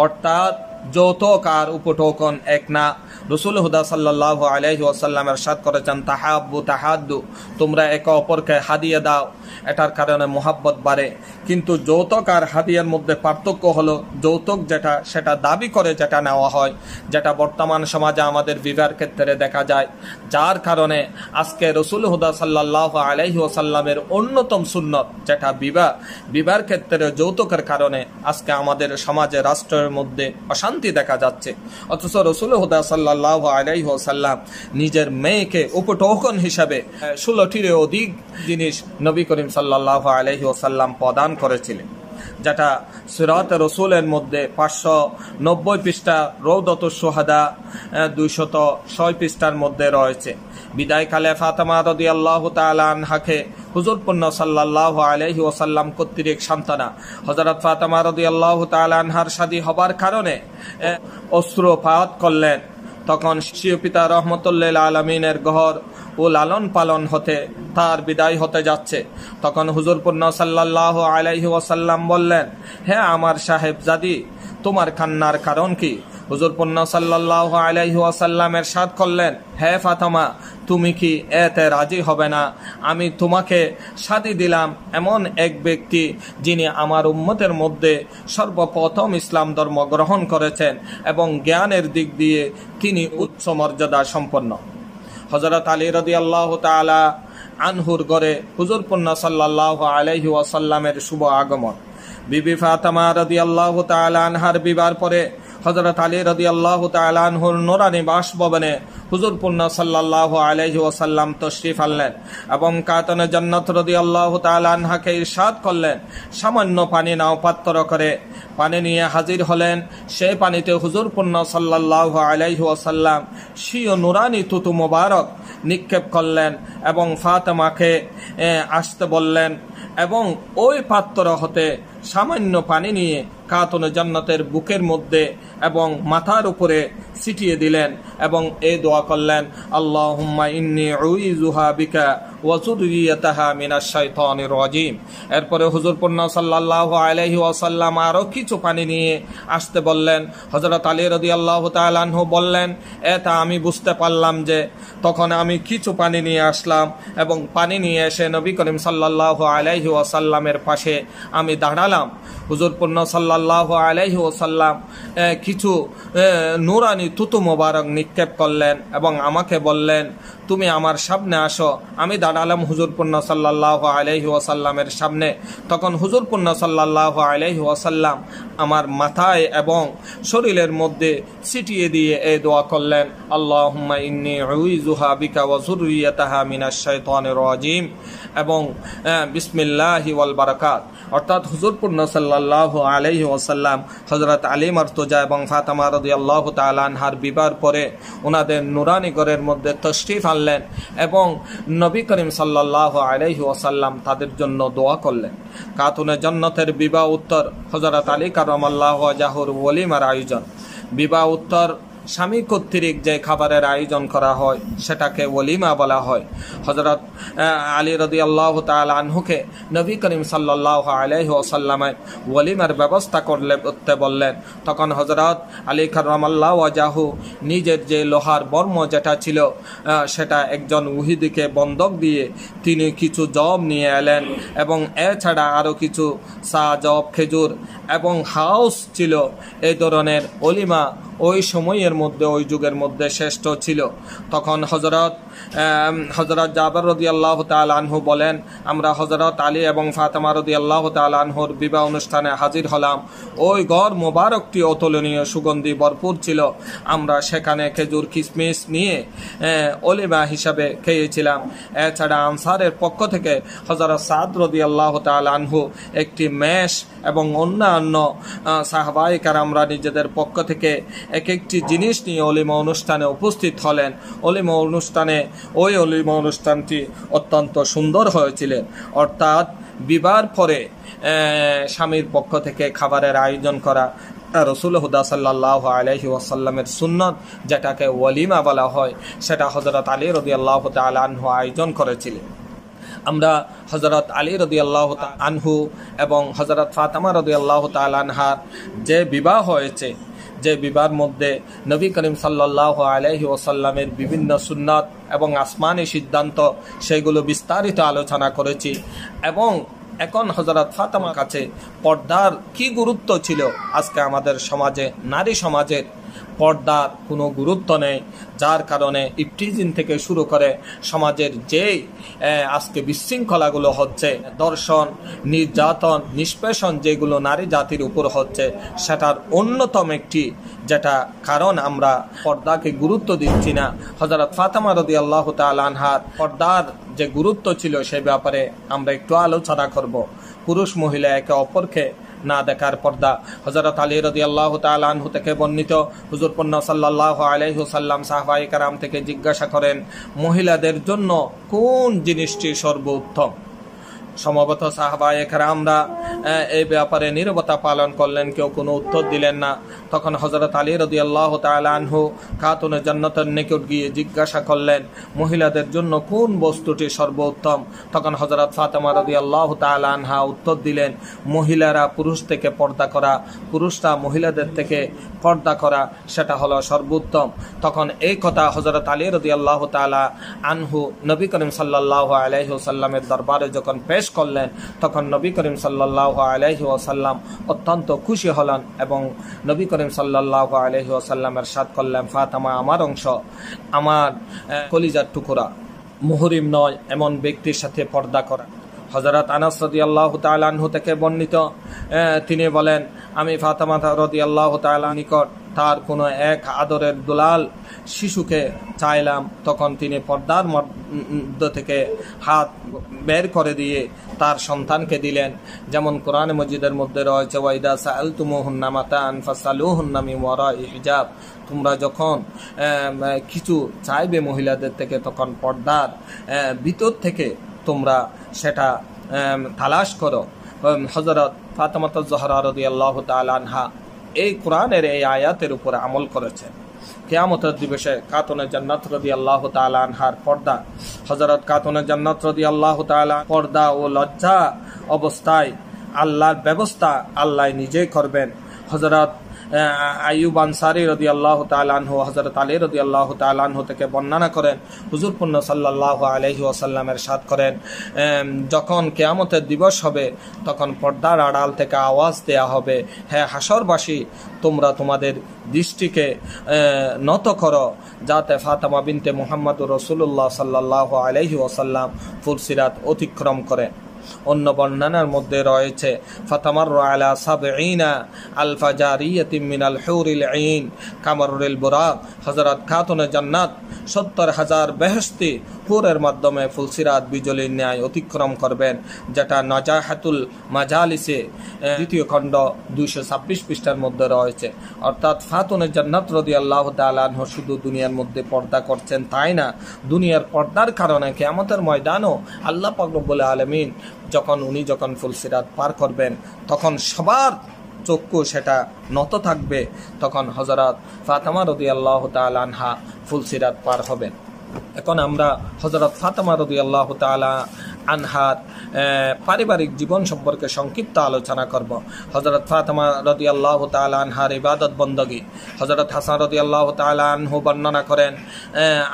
অর্থাৎ যৌতুক আর উপটোকন এক না রসুল হুদা সাল্লাহ আলহি আসাল্লাম এরশাদ করেছেন তাহাব্বু তাহাদু তোমরা একে অপরকে হাদিয়ে দাও এটার কারণে মোহাব্বত বাড়ে কিন্তু যৌতুক আর হাদিয়ার মধ্যে পার্থক্য হলো যৌতুক যেটা সেটা দাবি করে যেটা নেওয়া হয় যেটা বর্তমান সমাজে আমাদের বিবাহের ক্ষেত্রে দেখা যায় যার কারণে আজকে রসুল হুদা সাল্লাহ আলহি ওসাল্লামের অন্যতম সুন্নত যেটা বিবাহ বিবাহের ক্ষেত্রে যৌতুকের কারণে আজকে আমাদের সমাজে রাষ্ট্রের মধ্যে অশান্তি দেখা যাচ্ছে অথচ রসুল হুদা সাল্লাহ সাল্লাহ নিজের মেয়েকে উপটোকন হিসাবে ষোলোটির অধিক জিনিস নবী করিম সাল্লাহ ওসাল্লাম প্রদান করেছিলেন যেটা সিরাত রসুলের মধ্যে পাঁচশো নব্বই পৃষ্ঠা রৌদত সোহাদা দুইশত ছয় পৃষ্ঠার মধ্যে রয়েছে বিদায় কালে ফাতেমা রদি আল্লাহ তালানহাকে হুজুরপূর্ণ সাল্লাহ আলহি ওসাল্লাম কর্তৃক সান্তনা হজরত ফাতেমা রদি আল্লাহ তালহার সাদী হবার কারণে অস্ত্রপাত করলেন তখন শিশু পিতা রহমতুল্লিল আলমিনের ঘর ও লালন পালন হতে তার বিদায় হতে যাচ্ছে তখন হুজুরপূর্ণ সাল্লাহ আলাইহি ওসাল্লাম বললেন হ্যাঁ আমার সাহেব জাদি তোমার কান্নার কারণ কি হুজুর পণ্য সাল্লাহ আলাইহি আসাল্লামের করলেন হে ফাতমা তুমি কি এতে রাজি হবে না আমি তোমাকে সাদি দিলাম এমন এক ব্যক্তি যিনি আমার উম্মতের মধ্যে সর্বপ্রথম ইসলাম ধর্ম গ্রহণ করেছেন এবং জ্ঞানের দিক দিয়ে তিনি উচ্চ মর্যাদা সম্পন্ন হজরত আলী রদি আল্লাহ তালা আনহুর গড়ে হুজুর পন্না সাল্লাহ আলহি ওয়াসাল্লামের শুভ আগমন বিবি ফাতামা রদি আল্লাহ তালা আনহার বিবার পরে হজরত আলী রদি আল্লাহ তালাহুর নোরানি বাসভবনে হুজুর পূর্ণ সাল্লাহ আলহি ওসাল্লাম তশরিফ আনলেন এবং কাতনে জন্নত রদি আল্লাহ তালহাকে ইরশাদ করলেন সামান্য পানি নাও পাত্তর করে পানি নিয়ে হাজির হলেন সে পানিতে হুজুর পূর্ণ সাল্লাহ আলহি ওসাল্লাম শিও নুরানি তুতু মোবারক নিক্ষেপ করলেন এবং ফাতেমাকে আসতে বললেন এবং ওই পাত্র হতে সামান্য পানি নিয়ে খাতুনে জান্নাতের বুকের মধ্যে এবং মাথার উপরে সিটিয়ে দিলেন এবং এ দোয়া করলেন আল্লাহ ইন্নি রুই জুহা বিকা ওয়াসুদিয়াতাহা মিনাশ শৈতানির রাজিম এরপরে হুজুর পন্না সাল্লাহ আলহি ওয়াসাল্লাম আরও কিছু পানি নিয়ে আসতে বললেন হজরত আলী রদি আল্লাহ তালাহু বললেন এটা আমি বুঝতে পারলাম যে তখন আমি কিছু পানি নিয়ে আসলাম এবং পানি নিয়ে এসে নবী করিম সাল্লাহ আলহি ওয়াসাল্লামের পাশে আমি দাঁড়ালাম পূর্ণ সাল্লাহ আলহি ওয়াসাল্লাম কিছু নুরানি তুতু মোবারক নিক্ষেপ করলেন এবং আমাকে বললেন তুমি আমার সামনে আসো আমি দাঁড়া তালান আলম হুজুরপুন্না সাল্লাহ আলহি ওয়াসাল্লামের সামনে তখন হুজুরপুন্না সাল্লাহ আলহি ওয়াসাল্লাম আমার মাথায় এবং শরীরের মধ্যে ছিটিয়ে দিয়ে এ দোয়া করলেন আল্লাহ এবং হ্যাঁ, বিসমিল্লাহি ওয়াল বারাকাত অর্থাৎ হুজুরপুন্না সাল্লাহ আলহি ওয়াসাল্লাম হজরত আলী মার্তুজা এবং ফাতামা রদি আল্লাহ তালানহার বিবার পরে ওনাদের নুরানিগরের মধ্যে তশরিফ আনলেন এবং নবী করিম করিম সাল্লাহ আলহি ওসাল্লাম তাদের জন্য দোয়া করলেন কাতুনে জন্নতের বিবাহ উত্তর হজরত আলী কারমাল্লাহ জাহুর ওলিমার আয়োজন বিবাহ উত্তর স্বামী কর্তৃক যে খাবারের আয়োজন করা হয় সেটাকে ওলিমা বলা হয় হজরত আলী রদি আল্লাহ আনহুকে নবী করিম সাল্লাহ আলহ ওসাল্লামায় ওলিমার ব্যবস্থা করলে করতে বললেন তখন হজরত আলী খরমাল্লাহ ওয়াজাহু নিজের যে লোহার বর্ম যেটা ছিল সেটা একজন উহিদিকে বন্ধক দিয়ে তিনি কিছু জব নিয়ে এলেন এবং এছাড়া আরও কিছু চা জব খেজুর এবং হাউস ছিল এই ধরনের অলিমা ওই সময়ের মধ্যে ওই যুগের মধ্যে শ্রেষ্ঠ ছিল তখন হজরত হজরত জাবর রদি আল্লাহ আনহু বলেন আমরা হজরত আলী এবং ফাতেমা রদি আল্লাহ আনহুর বিবাহ অনুষ্ঠানে হাজির হলাম ওই ঘর মোবারকটি অতুলনীয় সুগন্ধি ভরপুর ছিল আমরা সেখানে খেজুর কিশমিশ নিয়ে অলিমা হিসাবে খেয়েছিলাম এছাড়া আনসারের পক্ষ থেকে হজরত সাদ রদি আল্লাহ আনহু একটি মেষ এবং অন্যান্য অন্যান্য সাহাবাই কারামরা নিজেদের পক্ষ থেকে এক একটি জিনিস নিয়ে অলিমা অনুষ্ঠানে উপস্থিত হলেন অলিমা অনুষ্ঠানে ওই অলিমা অনুষ্ঠানটি অত্যন্ত সুন্দর হয়েছিলেন অর্থাৎ বিবার পরে স্বামীর পক্ষ থেকে খাবারের আয়োজন করা রসুল হুদা সাল্লাহ আলহি ওয়াসাল্লামের সুন্নত যেটাকে ওয়ালিমা বলা হয় সেটা হজরত আলী রদি আল্লাহ তালহ আয়োজন করেছিলেন আমরা হজরত আলী রদি আল্লাহ আনহু এবং হজরত ফাতামা রদি আল্লাহ আনহার যে বিবাহ হয়েছে যে বিবাহের মধ্যে নবী করিম সাল্লাহ আলহি ওসাল্লামের বিভিন্ন সুন্নাত এবং আসমানি সিদ্ধান্ত সেগুলো বিস্তারিত আলোচনা করেছি এবং এখন হজরত ফাতামার কাছে পর্দার কি গুরুত্ব ছিল আজকে আমাদের সমাজে নারী সমাজের পর্দার কোনো গুরুত্ব নেই যার কারণে ইপটিজিন থেকে শুরু করে সমাজের যেই আজকে বিশৃঙ্খলাগুলো হচ্ছে দর্শন নির্যাতন নিষ্পেষণ যেগুলো নারী জাতির উপর হচ্ছে সেটার অন্যতম একটি যেটা কারণ আমরা পর্দাকে গুরুত্ব দিচ্ছি না হজরত ফাতেমা রদি আল্লাহ আনহার পর্দার যে গুরুত্ব ছিল সে ব্যাপারে আমরা একটু আলোচনা করব পুরুষ মহিলা একে অপরকে না দেখার পর্দা হজরত আলী রদি আল্লাহ তালাহু থেকে বর্ণিত হুজুরপন্ন সাল্লাহ আলহুসাল্লাম সাহবাই কারাম থেকে জিজ্ঞাসা করেন মহিলাদের জন্য কোন জিনিসটি সর্বোত্তম সমবত সাহাবায়ে রামরা এই ব্যাপারে নিরবতা পালন করলেন কেউ কোনো উত্তর দিলেন না তখন হজরত আলী রদি আল্লাহ তালানহু খাতুনে জন্নতের নিকট গিয়ে জিজ্ঞাসা করলেন মহিলাদের জন্য কোন বস্তুটি সর্বোত্তম তখন হজরত ফাতেমা রদি আল্লাহ তালানহা উত্তর দিলেন মহিলারা পুরুষ থেকে পর্দা করা পুরুষরা মহিলাদের থেকে পর্দা করা সেটা হলো সর্বোত্তম তখন এই কথা হজরত আলী রদি আল্লাহ তালা আনহু নবী করিম সাল্লাহ আলহ সাল্লামের দরবারে যখন পেশ শেষ করলেন তখন নবী করিম সাল্লাহ আলহি ওসাল্লাম অত্যন্ত খুশি হলেন এবং নবী করিম সাল্লাহ আলহি ওসাল্লামের সাথ করলেন ফাতামা আমার অংশ আমার কলিজার টুকুরা মুহরিম নয় এমন ব্যক্তির সাথে পর্দা করা হজরত আনাস রদি আল্লাহ তালাহু থেকে বর্ণিত তিনি বলেন আমি ফাতেমা রদি আল্লাহ তালা নিকট তার কোনো এক আদরের দুলাল শিশুকে চাইলাম তখন তিনি পর্দার মধ্য থেকে হাত বের করে দিয়ে তার সন্তানকে দিলেন যেমন কোরআন মসজিদের মধ্যে রয়েছে ওয়াইদা সাল তুমুহন্না মাতা আনফাসালুহন্নামি ওয়ারা হিজাব তোমরা যখন কিছু চাইবে মহিলাদের থেকে তখন পর্দার ভিতর থেকে তোমরা সেটা তালাশ করো হজরত ফাতমাত জহরা রদি আল্লাহ তালহা এই কোরআনের এই আয়াতের উপরে আমল করেছেন কেয়ামতের দিবসে কাতনে জান্নাত রদি আল্লাহ আনহার পর্দা হজরত কাতনে জান্নাত রদি আল্লাহ তালা পর্দা ও লজ্জা অবস্থায় আল্লাহর ব্যবস্থা আল্লাহ নিজেই করবেন হজরত আইব আনসারি রদি আল্লাহ তালানহু হজরত আলী রদি আল্লাহ তালানহু থেকে বর্ণনা করেন হুজুরপূর্ণ সাল্লাহ আলহি আসাল্লামের সাদ করেন যখন কেয়ামতের দিবস হবে তখন পর্দার আড়াল থেকে আওয়াজ দেয়া হবে হ্যাঁ হাসরবাসী তোমরা তোমাদের দৃষ্টিকে নত করো যাতে ফাতামা বিনতে মোহাম্মদুর রসুল্লাহ সাল্লাহ আলহি ওসাল্লাম ফুলসিরাত অতিক্রম করেন অন্য বর্ণনার মধ্যে রয়েছে ফাতামার আলা সাবঈনা আলফা জারিয়াতিম মিনাল হৌরিল আইন কামরুল বুরাক হজরত খাতুনে জান্নাত সত্তর হাজার বেহস্তি পুরের মাধ্যমে ফুলসিরাত বিজলির ন্যায় অতিক্রম করবেন যেটা নজাহাতুল মাজালিসে দ্বিতীয় খণ্ড দুইশো ছাব্বিশ পৃষ্ঠার মধ্যে রয়েছে অর্থাৎ ফাতুনে জান্নাত রদি আল্লাহ তালাহ শুধু দুনিয়ার মধ্যে পর্দা করছেন তাই না দুনিয়ার পর্দার কারণে কেয়ামতের ময়দানও আল্লাহ পাকরবুল আলমিন যখন উনি যখন ফুলসিরাত পার করবেন তখন সবার চক্ষু সেটা নত থাকবে তখন হজরত ফাতামা রদি আল্লাহ আনহা ফুলসিরাত পার হবেন এখন আমরা হজরত ফাতামা রদি আল্লাহ তালা আনহার পারিবারিক জীবন সম্পর্কে সংক্ষিপ্ত আলোচনা করব হজরত ফাতেমা রদি আল্লাহ তাল আনহার ইবাদত বন্দগী হজরত হাসান রদি আল্লাহ তাল আনহু বর্ণনা করেন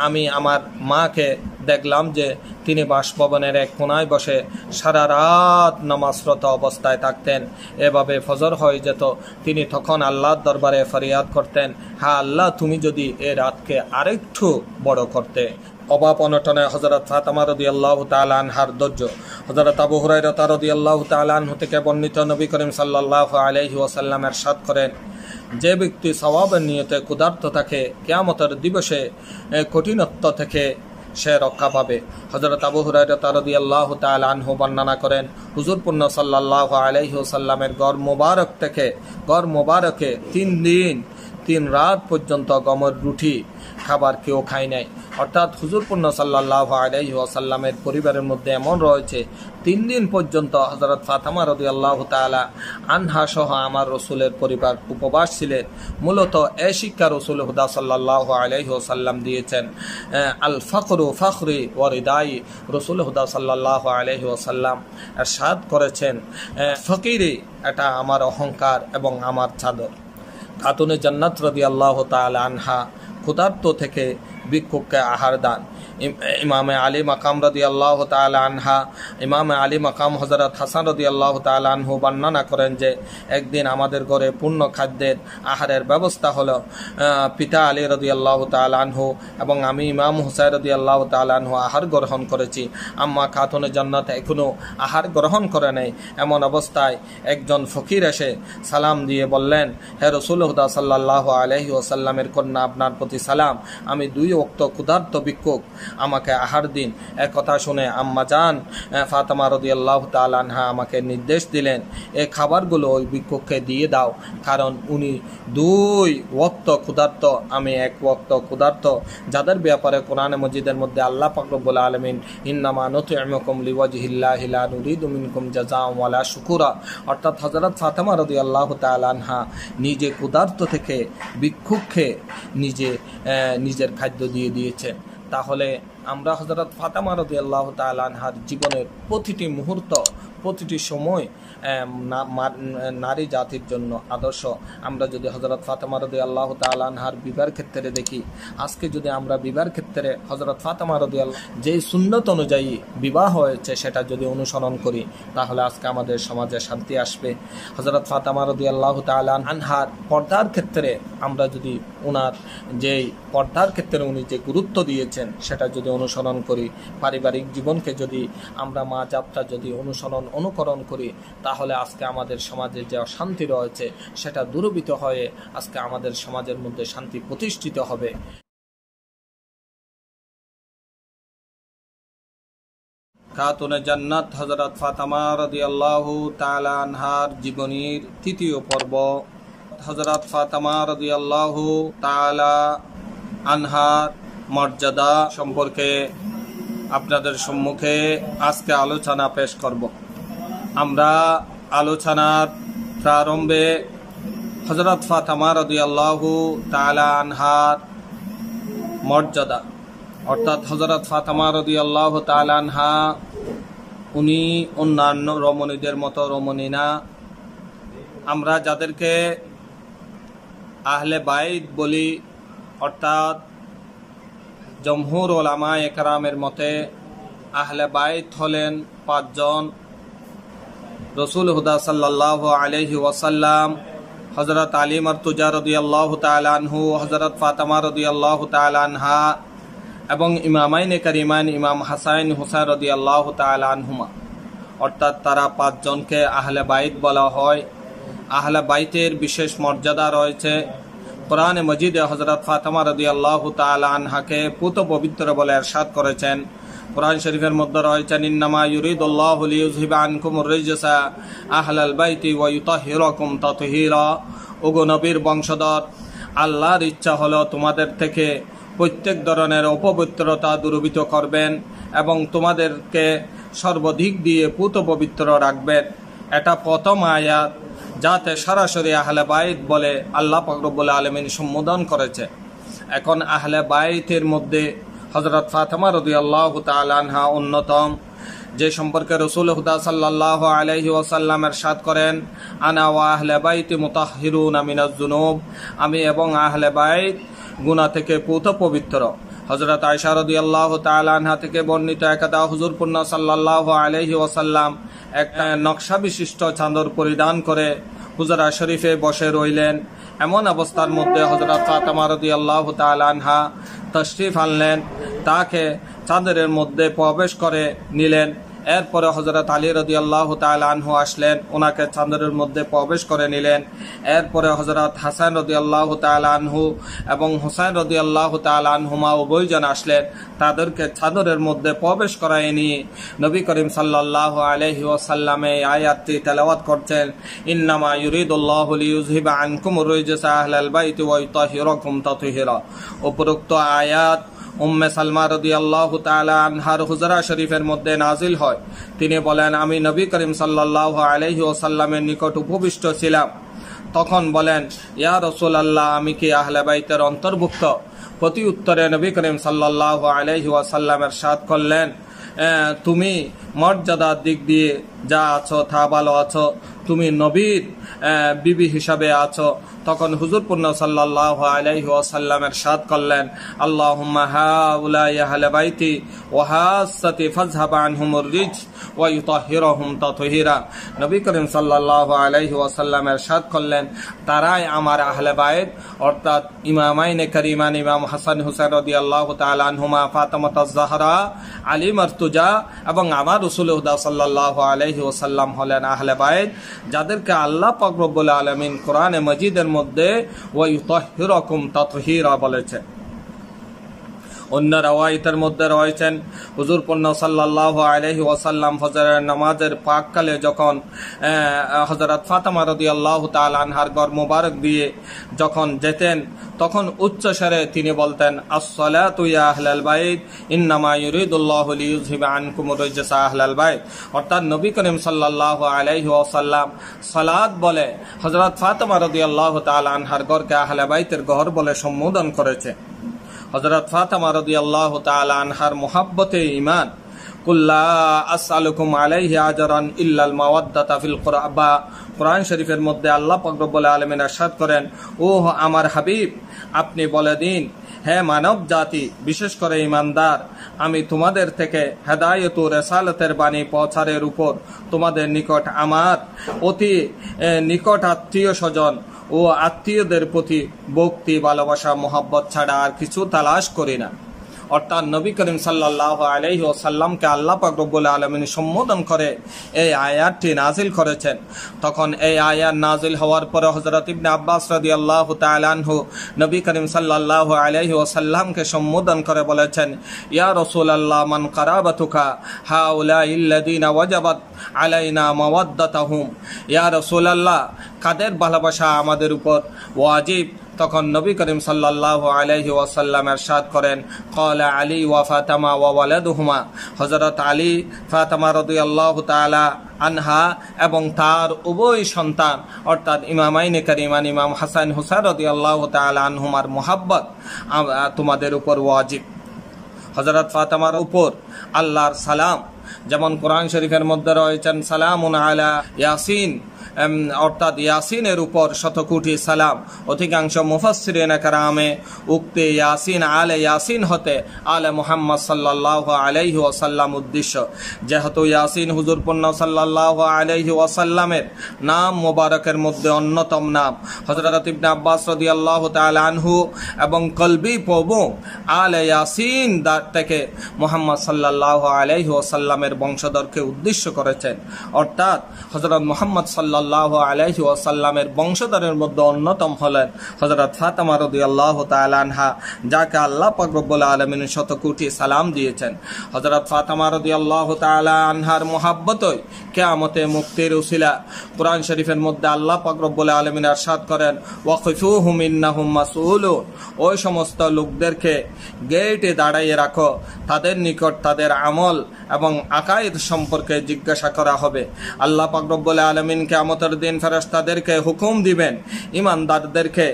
আমি আমার মাকে দেখলাম যে তিনি বাসভবনের এক কোনায় বসে সারা রাত নামাজরত অবস্থায় থাকতেন এভাবে ফজর হয়ে যেত তিনি তখন আল্লাহর দরবারে ফরিয়াদ করতেন হা হ্যাঁ, আল্লাহ তুমি যদি এ রাতকে আরেকটু বড় করতে অভাব অনটনে হজরত ফাতামা রদি আল্লাহ তালহার ধৈর্য হজরত আবু হুরাই রদি আল্লাহ তালহ থেকে বর্ণিত নবী করিম সাল্লাহ আলহি ওসাল্লামের সাত করেন যে ব্যক্তি স্বভাবের নিয়তে ক্ষুধার্ত থাকে কেয়ামতের দিবসে কঠিনত্ব থেকে সে রক্ষা পাবে হজরত আবু রতা রদি আল্লাহ আনহু বর্ণনা করেন হুজুরপূর্ণ সাল্লাহ ওসাল্লামের গড় মোবারক থেকে গড় মোবারকে তিন দিন তিন রাত পর্যন্ত গমর রুটি খাবার কেউ খায় নাই অর্থাৎ হুজুরপূর্ণ সাল্লাহ আলাইহি আসাল্লামের পরিবারের মধ্যে এমন রয়েছে তিন দিন পর্যন্ত হজরত ফাতামা রদি আল্লাহ তালা আনহা সহ আমার রসুলের পরিবার উপবাস ছিলেন মূলত এ শিক্ষা রসুল হুদা সাল্লাহ আলহিহসাল্লাম দিয়েছেন আল ফখরু ফখরি ওয়ারিদাই রসুল হুদা সাল্লাহ আলহিহসাল্লাম সাদ করেছেন ফকিরি এটা আমার অহংকার এবং আমার চাদর খাতুনে জান্নাত রদি আল্লাহ তালা আনহা ক্ষুধার্ত থেকে ভিক্ষুককে আহার দান ইমাম আলী মাকাম রদি আল্লাহ তাল আনহা ইমাম আলী মাকাম হজরত হাসান রদি আল্লাহ তাল আনহু বর্ণনা করেন যে একদিন আমাদের ঘরে পূর্ণ খাদ্যের আহারের ব্যবস্থা হলো পিতা আলী রদি আল্লাহ তাল আনহু এবং আমি ইমাম হুসাই রদি আল্লাহ তাল আনহু আহার গ্রহণ করেছি আম্মা খাতুনের জন্নাত এখনও আহার গ্রহণ করে নেই এমন অবস্থায় একজন ফকির এসে সালাম দিয়ে বললেন হে রসুল হুদা সাল্লাহ আলহি ওসাল্লামের কন্যা আপনার প্রতি সালাম আমি দুই অক্ত ক্ষুধার্ত ভিক্ষুক আমাকে আহার দিন এক কথা শুনে আম্মা যান ফাতেমা রদিয়াল্লাহ তালানহা আমাকে নির্দেশ দিলেন এ খাবারগুলো ওই বিক্ষোভকে দিয়ে দাও কারণ উনি দুই ওক্ত ক্ষুধার্ত আমি এক ওক্ত ক্ষুধার্ত যাদের ব্যাপারে কোরআনে মসজিদের মধ্যে আল্লাহ ফাকরবুল আলমিন ইন্নামা নতুমকুম লিওয়াজিহিল্লাহিলা নুরিদুমিনকুম জাজাওয়ালা শুকুরা অর্থাৎ হজরত ফাতেমা রদি আল্লাহ তালানহা নিজে ক্ষুধার্ত থেকে বিক্ষুক্ষে নিজে নিজের খাদ্য দিয়ে দিয়েছেন তাহলে আমরা হজরত ফাতামা রদি আল্লাহ তালানহার জীবনের প্রতিটি মুহূর্ত প্রতিটি সময় নারী জাতির জন্য আদর্শ আমরা যদি হজরত ফাতেমা রদি আল্লাহ তালানহার বিবার ক্ষেত্রে দেখি আজকে যদি আমরা বিবার ক্ষেত্রে হজরত ফাতেমা রদি যে সুন্নত অনুযায়ী বিবাহ হয়েছে সেটা যদি অনুসরণ করি তাহলে আজকে আমাদের সমাজে শান্তি আসবে হজরত ফাতেমা রদি আল্লাহ তালান আনহার পর্দার ক্ষেত্রে আমরা যদি ওনার যেই পর্দার ক্ষেত্রে উনি যে গুরুত্ব দিয়েছেন সেটা যদি অনুসরণ করি পারিবারিক জীবনকে যদি আমরা মা যাত্রা যদি অনুসরণ অনুকরণ করি তাহলে আজকে আমাদের সমাজে যে অশান্তি রয়েছে সেটা দূরবিত হয়ে আজকে আমাদের সমাজের মধ্যে শান্তি প্রতিষ্ঠিত হবে খাতুনে জান্নাত হজরত ফাতামা রদিয়াল্লাহু তালা আনহার জীবনীর তৃতীয় পর্ব হজরত ফাতামা রদিয়াল্লাহু তালা আনহার মর্যাদা সম্পর্কে আপনাদের সম্মুখে আজকে আলোচনা পেশ করব আমরা আলোচনার প্রারম্ভে হজরত ফাতামা রদুয়াল্লাহু তালা আনহার মর্যাদা অর্থাৎ হজরত ফাতামা রদুয়াল্লাহ তালা আনহা উনি অন্যান্য রমণীদের মতো রমণী না আমরা যাদেরকে আহলে বাইদ বলি অর্থাৎ জমহুর ওলামা একরামের মতে আহলে বাইদ হলেন পাঁচজন রসুল হুদা সাল্লাহ আলহি ওসাল্লাম হজরত আলী মর্তুজা রদি আল্লাহ তালাহু হজরত ফাতামা রদি আল্লাহ তালানহা এবং ইমামাইনে করিমান ইমাম হাসাইন হুসাইন রদি আল্লাহ তালানহুমা অর্থাৎ তারা পাঁচজনকে আহলে বাইত বলা হয় আহলে বাইতের বিশেষ মর্যাদা রয়েছে কোরআনে মজিদে হজরত ফাতামা রদি আল্লাহ তালানহাকে পুত পবিত্র বলে এরশাদ করেছেন কোরআন শরীফের মধ্যে রয়েছে নিন্নামা ইউরিদুল্লাহ লিউজহিবা কুমুর রিজসা আহলাল বাইতি ওয়া ইউতাহিরাকুম তাতহীরা ওগো নবীর বংশধর আল্লাহর ইচ্ছা হলো তোমাদের থেকে প্রত্যেক ধরনের অপবিত্রতা দূরভূত করবেন এবং তোমাদেরকে সর্বাধিক দিয়ে পুত পবিত্র রাখবেন এটা প্রথম আয়াত যাতে সরাসরি আহলে বাইত বলে আল্লাহ পাকরবুল্লা আলমিন সম্বোধন করেছে এখন আহলে বাইতের মধ্যে হজরত ফাতেমা রদিয়াল্লাহ আল্লাহ তালহা অন্যতম যে সম্পর্কে রসুল হুদা সাল্লাহ আলহি ওসাল্লাম এরশাদ করেন আনা ও আহলে বাইত মুতাহিরুন জুনুব আমি এবং আহলে বাইত থেকে পুত পবিত্র হজরত আয়সা রদি আল্লাহ তালহা থেকে বর্ণিত একাদা হুজুর পুন্না সাল্লাহ আলহি ওসাল্লাম একটা নকশা বিশিষ্ট চাঁদর পরিধান করে হুজরা শরীফে বসে রইলেন এমন অবস্থার মধ্যে হজরত ফাতেমা আল্লাহ আনহা তশরিফ আনলেন তাকে চাদরের মধ্যে প্রবেশ করে নিলেন এরপরে হজরত আলী রদি আল্লাহ আনহু আসলেন ওনাকে চাদরের মধ্যে প্রবেশ করে নিলেন এরপরে হজরত হাসান রদি আল্লাহ আনহু এবং হুসাইন রদি আল্লাহ আনহুমা উভয়জন আসলেন তাদেরকে চাদরের মধ্যে প্রবেশ করায়নি নিয়ে নবী করিম সাল্লাহ আলহি ওসাল্লামে আয়াতটি তেলাওয়াত করছেন ইন্নামা ইউরিদুল্লাহ ইউজহিবা আনকুম রইজেসা আহলাল বাইতি ওয়াইতাহিরকুম তাতহিরা উপরোক্ত আয়াত উম্মে সালমা রদি আল্লাহ তালা আনহার হুজরা শরীফের মধ্যে নাজিল হয় তিনি বলেন আমি নবী করিম সাল্লাহ আলহি ওসাল্লামের নিকট উপবিষ্ট ছিলাম তখন বলেন ইয়া রসুল আল্লাহ আমি কি আহলে বাইতের অন্তর্ভুক্ত প্রতি উত্তরে নবী করিম সাল্লাহ আলহি ওয়াসাল্লামের সাদ করলেন তুমি মর্যাদার দিক দিয়ে যা আছো তা ভালো আছো তুমি নবীর বিবি হিসাবে আছো তখন হুজুর পূর্ণ সাল্লাহ আলাইহি ওয়াসাল্লামের সাদ করলেন আল্লাহ বাইতি ওহাসতি ফজহাবান হুমুর রিজ ওয়ুতহির হুম তহিরা নবী করিম সাল্লাহ আলাইহি ওয়াসাল্লামের সাদ করলেন তারাই আমার আহলে বাইত অর্থাৎ ইমামাইনে করিমান ইমাম হাসান হুসেন রদি আল্লাহ তালহুমা ফাতমত জাহরা আলী মর্তুজা এবং আমার রসুল হুদা সাল্লাহ আলাইহি ওসাল্লাম হলেন আহলে বাইত যাদেরকে আল্লাহ পাক রব্বুল আলমিন কোরআনে মজিদের মধ্যে ওই তহিরকম ততহিরা বলেছে অন্য রওয়ায়তের মধ্যে রয়েছেন হুজুর পণ্য সাল্লাহ আলহি ওয়াসাল্লাম ফজরের নামাজের পাককালে যখন হজরত ফাতেমা রদি আল্লাহ তাল আনহার গড় মোবারক দিয়ে যখন যেতেন তখন উচ্চস্বরে তিনি বলতেন আসলা তুইয়া আহলাল বাইদ ইন্নামা ইউরিদুল্লাহিবা আনকুমরুজা আহলাল বাইদ অর্থাৎ নবী করিম সাল্লাহ আলাইহি ওসাল্লাম সালাদ বলে হজরত ফাতেমা রদি আল্লাহ তাল আনহার গড়কে আহলা বাইতের গহর বলে সম্বোধন করেছে হজরত ফাতেমা রদি আল্লাহ আনহার মোহাব্বতে ইমান কুল্লা আসআলুকুম আলাইহি আজরান ইল্লাল মাওয়াদ্দাতা ফিল বা কোরআন শরীফের মধ্যে আল্লাহ পাকরবুল আলমিন আসাদ করেন ওহ আমার হাবিব আপনি বলে দিন হে মানব জাতি বিশেষ করে ইমানদার আমি তোমাদের থেকে হেদায়ত ও রেসালতের বাণী পৌঁছারের উপর তোমাদের নিকট আমার অতি নিকট আত্মীয় স্বজন ও আত্মীয়দের প্রতি ভক্তি ভালোবাসা মোহাব্বত ছাড়া আর কিছু তালাশ করি না অর্থাৎ নবী করিম সাল্লাহ আলহি সাল্লামকে আল্লাহ পাকরবুল আলমিন সম্বোধন করে এই আয়াতটি নাজিল করেছেন তখন এই আয়াত নাজিল হওয়ার পরে হজরত ইবনে আব্বাস রদি আল্লাহ তালহু নবী করিম সাল্লাহ আলহি সাল্লামকে সম্বোধন করে বলেছেন ইয়া রসুল আল্লাহ মান কারাবাতুকা হা উলা ইল্লাদিনা ওয়াজাবাত আলাইনা মাওয়াদ্দাতাহুম ইয়া রসুল আল্লাহ কাদের ভালোবাসা আমাদের উপর ওয়াজিব তখন নবী করিম সাল্লাহ আলহি ওয়াসাল্লাম এরশাদ করেন কলা আলী ওয়া ফাতামা ওয়ালাদুহুমা হজরত আলী ফাতামা রদু আল্লাহ তালা আনহা এবং তার উভয় সন্তান অর্থাৎ ইমামাইনে করিমান ইমাম হাসান হুসাইন রদি আল্লাহ তালা আনহুমার মোহাব্বত তোমাদের উপর ওয়াজিব হজরত ফাতামার উপর আল্লাহর সালাম যেমন কোরআন শরীফের মধ্যে রয়েছেন সালামুন আলা ইয়াসিন অর্থাৎ ইয়াসিনের উপর শতকোটি সালাম অধিকাংশ মুফাসির কারামে উক্তে ইয়াসিন আলে ইয়াসিন হতে আলে মোহাম্মদ সাল্লাহ আলাইহি ওয়াসাল্লাম উদ্দেশ্য যেহেতু ইয়াসিন পণ্য সাল্লাহ আলাইহি ওয়াসাল্লামের নাম মোবারকের মধ্যে অন্যতম নাম হজরত ইবনে আব্বাস রদি আল্লাহ আনহু এবং কলবি পবু আলে ইয়াসিন থেকে মোহাম্মদ সাল্লাহ আলাইহি ওয়াসাল্লাম ইসলামের বংশধরকে উদ্দেশ্য করেছেন অর্থাৎ হজরত মোহাম্মদ সাল্লাহ আলাইহি ওয়াসাল্লামের বংশধরের মধ্যে অন্যতম হলেন হজরত ফাতামা রদি আল্লাহ তালহা যাকে আল্লাহ পাকরবুল আলমিন শতকোটি সালাম দিয়েছেন হজরত ফাতামা রদি আল্লাহ আনহার মোহাব্বতই কেয়ামতে মুক্তির উশিলা কোরআন শরীফের মধ্যে আল্লাহ পাকরবুল আলমিন আরশাদ করেন ওয়াকিফু হুমিন্না হুম্মাসুল ওই সমস্ত লোকদেরকে গেটে দাঁড়াইয়ে রাখো তাদের নিকট তাদের আমল এবং আকায়েদ সম্পর্কে জিজ্ঞাসা করা হবে আল্লাহ পাকরব্বল আলমিন কেমতের দিন ফেরস্তাদেরকে হুকুম দিবেন ইমানদারদেরকে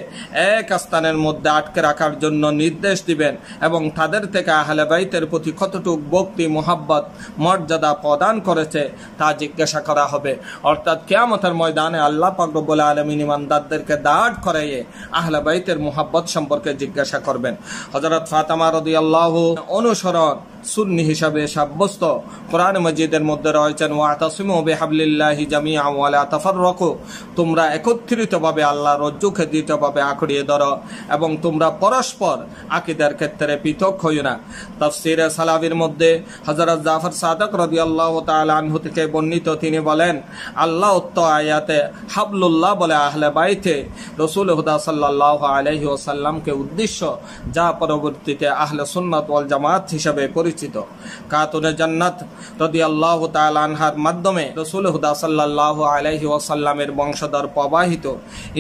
এক স্থানের মধ্যে আটকে রাখার জন্য নির্দেশ দিবেন এবং তাদের থেকে আহলে বাইতের প্রতি কতটুক ভক্তি মোহাব্বত মর্যাদা প্রদান করেছে তা জিজ্ঞাসা করা হবে অর্থাৎ কেয়ামতের ময়দানে আল্লাহ পাকরব্বল আলমিন ইমানদারদেরকে দাঁড় করাইয়ে আহলে বাইতের মোহাব্বত সম্পর্কে জিজ্ঞাসা করবেন হজরত ফাতামা রদি আল্লাহ অনুসরণ সুন্নি হিসাবে সাব্যস্ত কোরআন মজিদের মধ্যে রয়েছেন ওয়াতাসিম ওবে হাবলিল্লাহি জামিয়া ওয়ালা তাফার রকো তোমরা একত্রিতভাবে আল্লাহ রজ্জু দ্বিতভাবে আঁকড়িয়ে ধরো এবং তোমরা পরস্পর আকিদার ক্ষেত্রে পৃথক হই না তাফসির সালাবির মধ্যে হজরত জাফর সাদক রবি আল্লাহ তালহু থেকে বর্ণিত তিনি বলেন আল্লাহ উত্ত আয়াতে হাবলুল্লাহ বলে আহলে বাইতে রসুল হুদা সাল্লাহ আলহি ওসাল্লামকে উদ্দেশ্য যা পরবর্তীতে আহলে সুন্নত ওল জামাত হিসাবে পরিচিত পরিচিত কাতুনে জান্নাত রদি আল্লাহ আনহার মাধ্যমে রসুল হুদা সাল্লাহ আলহি ওয়াসাল্লামের বংশধর প্রবাহিত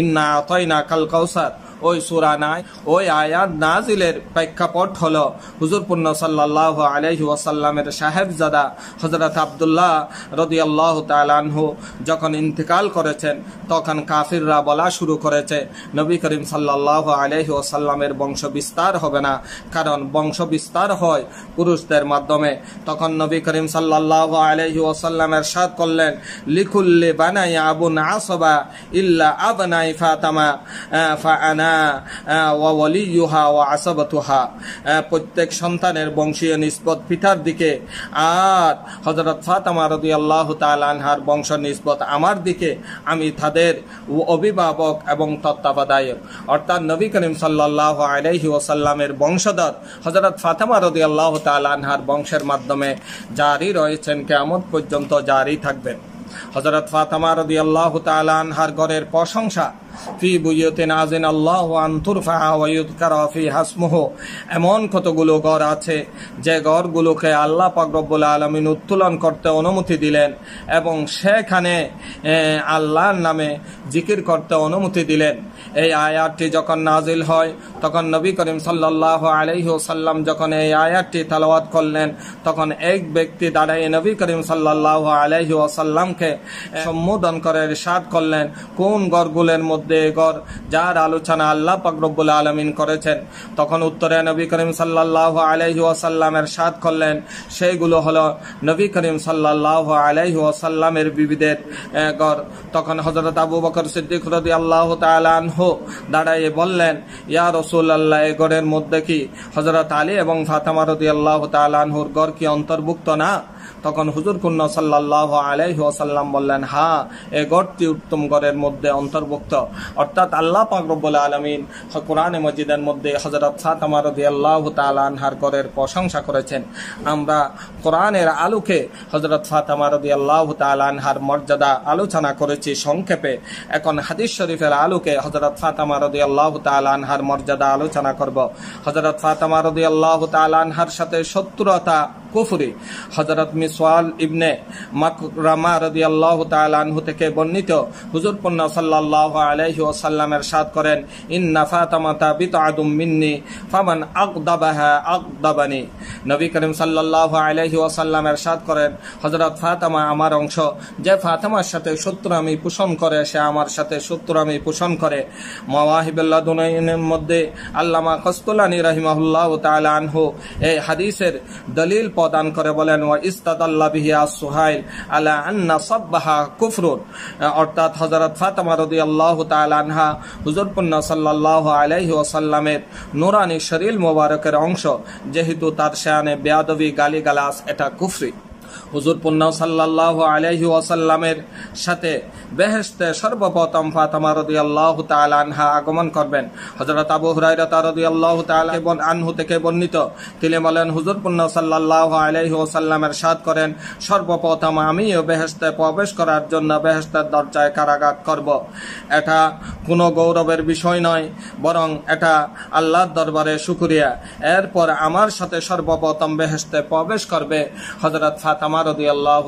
ইন্না আতয়না কাল কৌসার ওই সুরানায় ওই আয়াত নাজিলের প্রেক্ষাপট হল হুজুরপুর্ণ সাল্লাহ আলহি ওয়াসাল্লামের সাহেবজাদা হজরত আবদুল্লাহ আল্লাহ তালহু যখন ইন্তকাল করেছেন তখন কাফিররা বলা শুরু করেছে নবী করিম সাল্লাহ আলহি ওয়াসাল্লামের বংশ বিস্তার হবে না কারণ বংশ বিস্তার হয় পুরুষদের মাধ্যমে তখন নবী করিম সাল্লাহ আলহি ওয়াসাল্লামের সাদ করলেন লিখুল্লি বানাই আবুন আসবা ইল্লা আবনাই ফাতামা ফা আনা ওয়ালি ইউহা ও আসাবাতুহা প্রত্যেক সন্তানের বংশীয় নিষ্পত পিতার দিকে আর হজরত ফাতামা রদি আল্লাহ তালহার বংশ নিষ্পত আমার দিকে আমি তাদের অভিভাবক এবং তত্ত্বাবধায়ক অর্থাৎ নবী করিম সাল্লাহ আলহি ওসাল্লামের বংশধর হজরত ফাতামা রদি আল্লাহ তালহার বংশের মাধ্যমে জারি রয়েছেন কেমন পর্যন্ত জারি থাকবেন হজরত ফাতামার দি আল্লাহ তালানহার ঘরের প্রশংসা ফি বুয়তে আল্লাহ আন্তুর ফি হাসমুহ এমন কতগুলো ঘর আছে যে ঘরগুলোকে আল্লাহ পাকরব্বুল আলমিন উত্তোলন করতে অনুমতি দিলেন এবং সেখানে আল্লাহর নামে জিকির করতে অনুমতি দিলেন এই আয়াতটি যখন নাজিল হয় তখন নবী করিম সাল্লাহ আলহি সাল্লাম যখন এই আয়াতটি তালওয়াত করলেন তখন এক ব্যক্তি দাঁড়াই নবী করিম সাল্লাহ আলহি ওসাল্লাম ইসলামকে সম্বোধন করে সাদ করলেন কোন গড়গুলের মধ্যে গড় যার আলোচনা আল্লাহ পাকরবুল আলমিন করেছেন তখন উত্তরে নবী করিম সাল্লাহ আলহি ওয়াসাল্লামের সাদ করলেন সেইগুলো হলো নবী করিম সাল্লাহ আলাইহি ওয়াসাল্লামের বিবিদের গড় তখন হজরত আবু বকর সিদ্দিক রদি আল্লাহ তালহ দাঁড়াইয়ে বললেন ইয়া রসুল আল্লাহ এ গড়ের মধ্যে কি হজরত আলী এবং ফাতামা রদি আল্লাহ তালহুর গড় কি অন্তর্ভুক্ত না তখন হুজুর কুন্না সাল্লাহ আলাইহি সাল্লাম বললেন হা এ গড়টি উত্তম গড়ের মধ্যে অন্তর্ভুক্ত অর্থাৎ আল্লাহ পাকরবুল আলমিন কোরআনে মসজিদের মধ্যে হজরত সাত আমার আল্লাহ তালহার গড়ের প্রশংসা করেছেন আমরা কোরআনের আলোকে হজরত সাত আমার আল্লাহ তালহার মর্যাদা আলোচনা করেছি সংক্ষেপে এখন হাদিস শরীফের আলোকে হজরত সাত আমার আল্লাহ তালহার মর্যাদা আলোচনা করব হজরত ফাতামা রদি আল্লাহ তালহার সাথে শত্রুতা কুফরি হজরত মিসওয়াল ইবনে মাকরামা রদি আল্লাহ তালহু থেকে বর্ণিত হুজুর পন্না সাল্লাহ আলহি ওসাল্লামের সাদ করেন ইন্না ফাতামাতা বিত আদুম মিন্নি ফামান আকদাবাহা আকদাবানি নবী করিম সাল্লাহ আলহি ওসাল্লাম এরশাদ করেন হজরত ফাতামা আমার অংশ যে ফাতামার সাথে শত্রু আমি পোষণ করে সে আমার সাথে শত্রু আমি পোষণ করে মাওয়াহিবুল্লাহ দুনাইনের মধ্যে আল্লামা কস্তুল্লানি রহিমাহুল্লাহ তাল আনহু এই হাদিসের দলিল দান করে বলেন ইস্তাদাল্লা বিহিয়া সোহাইল আলা আন্না কুফরুন অর্থাৎ হজরত ফাতেমা রদি আল্লাহ তালানহা হুজুরপুন্না সাল্লাহ আলাইহি ওসাল্লামের নোরানি শরীল মোবারকের অংশ যেহেতু তার সেয়ানে বেয়াদবি গালিগালাস এটা কুফরি হুজুর পুন্না সাল্লাহ আলহি ওয়াসাল্লামের সাথে বেহেস্তে সর্বপ্রথম ফাতামা রদি আল্লাহ আনহা আগমন করবেন হজরত আবু হুরাইরতা রদি আল্লাহ তালন আনহু থেকে বর্ণিত তিনি বলেন হুজুর পুন্না সাল্লাহ আলহি ওসাল্লামের সাদ করেন সর্বপ্রথম আমিও বেহেস্তে প্রবেশ করার জন্য বেহেস্তের দরজায় কারাগাত করব এটা কোনো গৌরবের বিষয় নয় বরং এটা আল্লাহর দরবারে সুকুরিয়া এরপর আমার সাথে সর্বপ্রথম বেহেস্তে প্রবেশ করবে হজরত ফাতামা ফাতেমা রদি আল্লাহ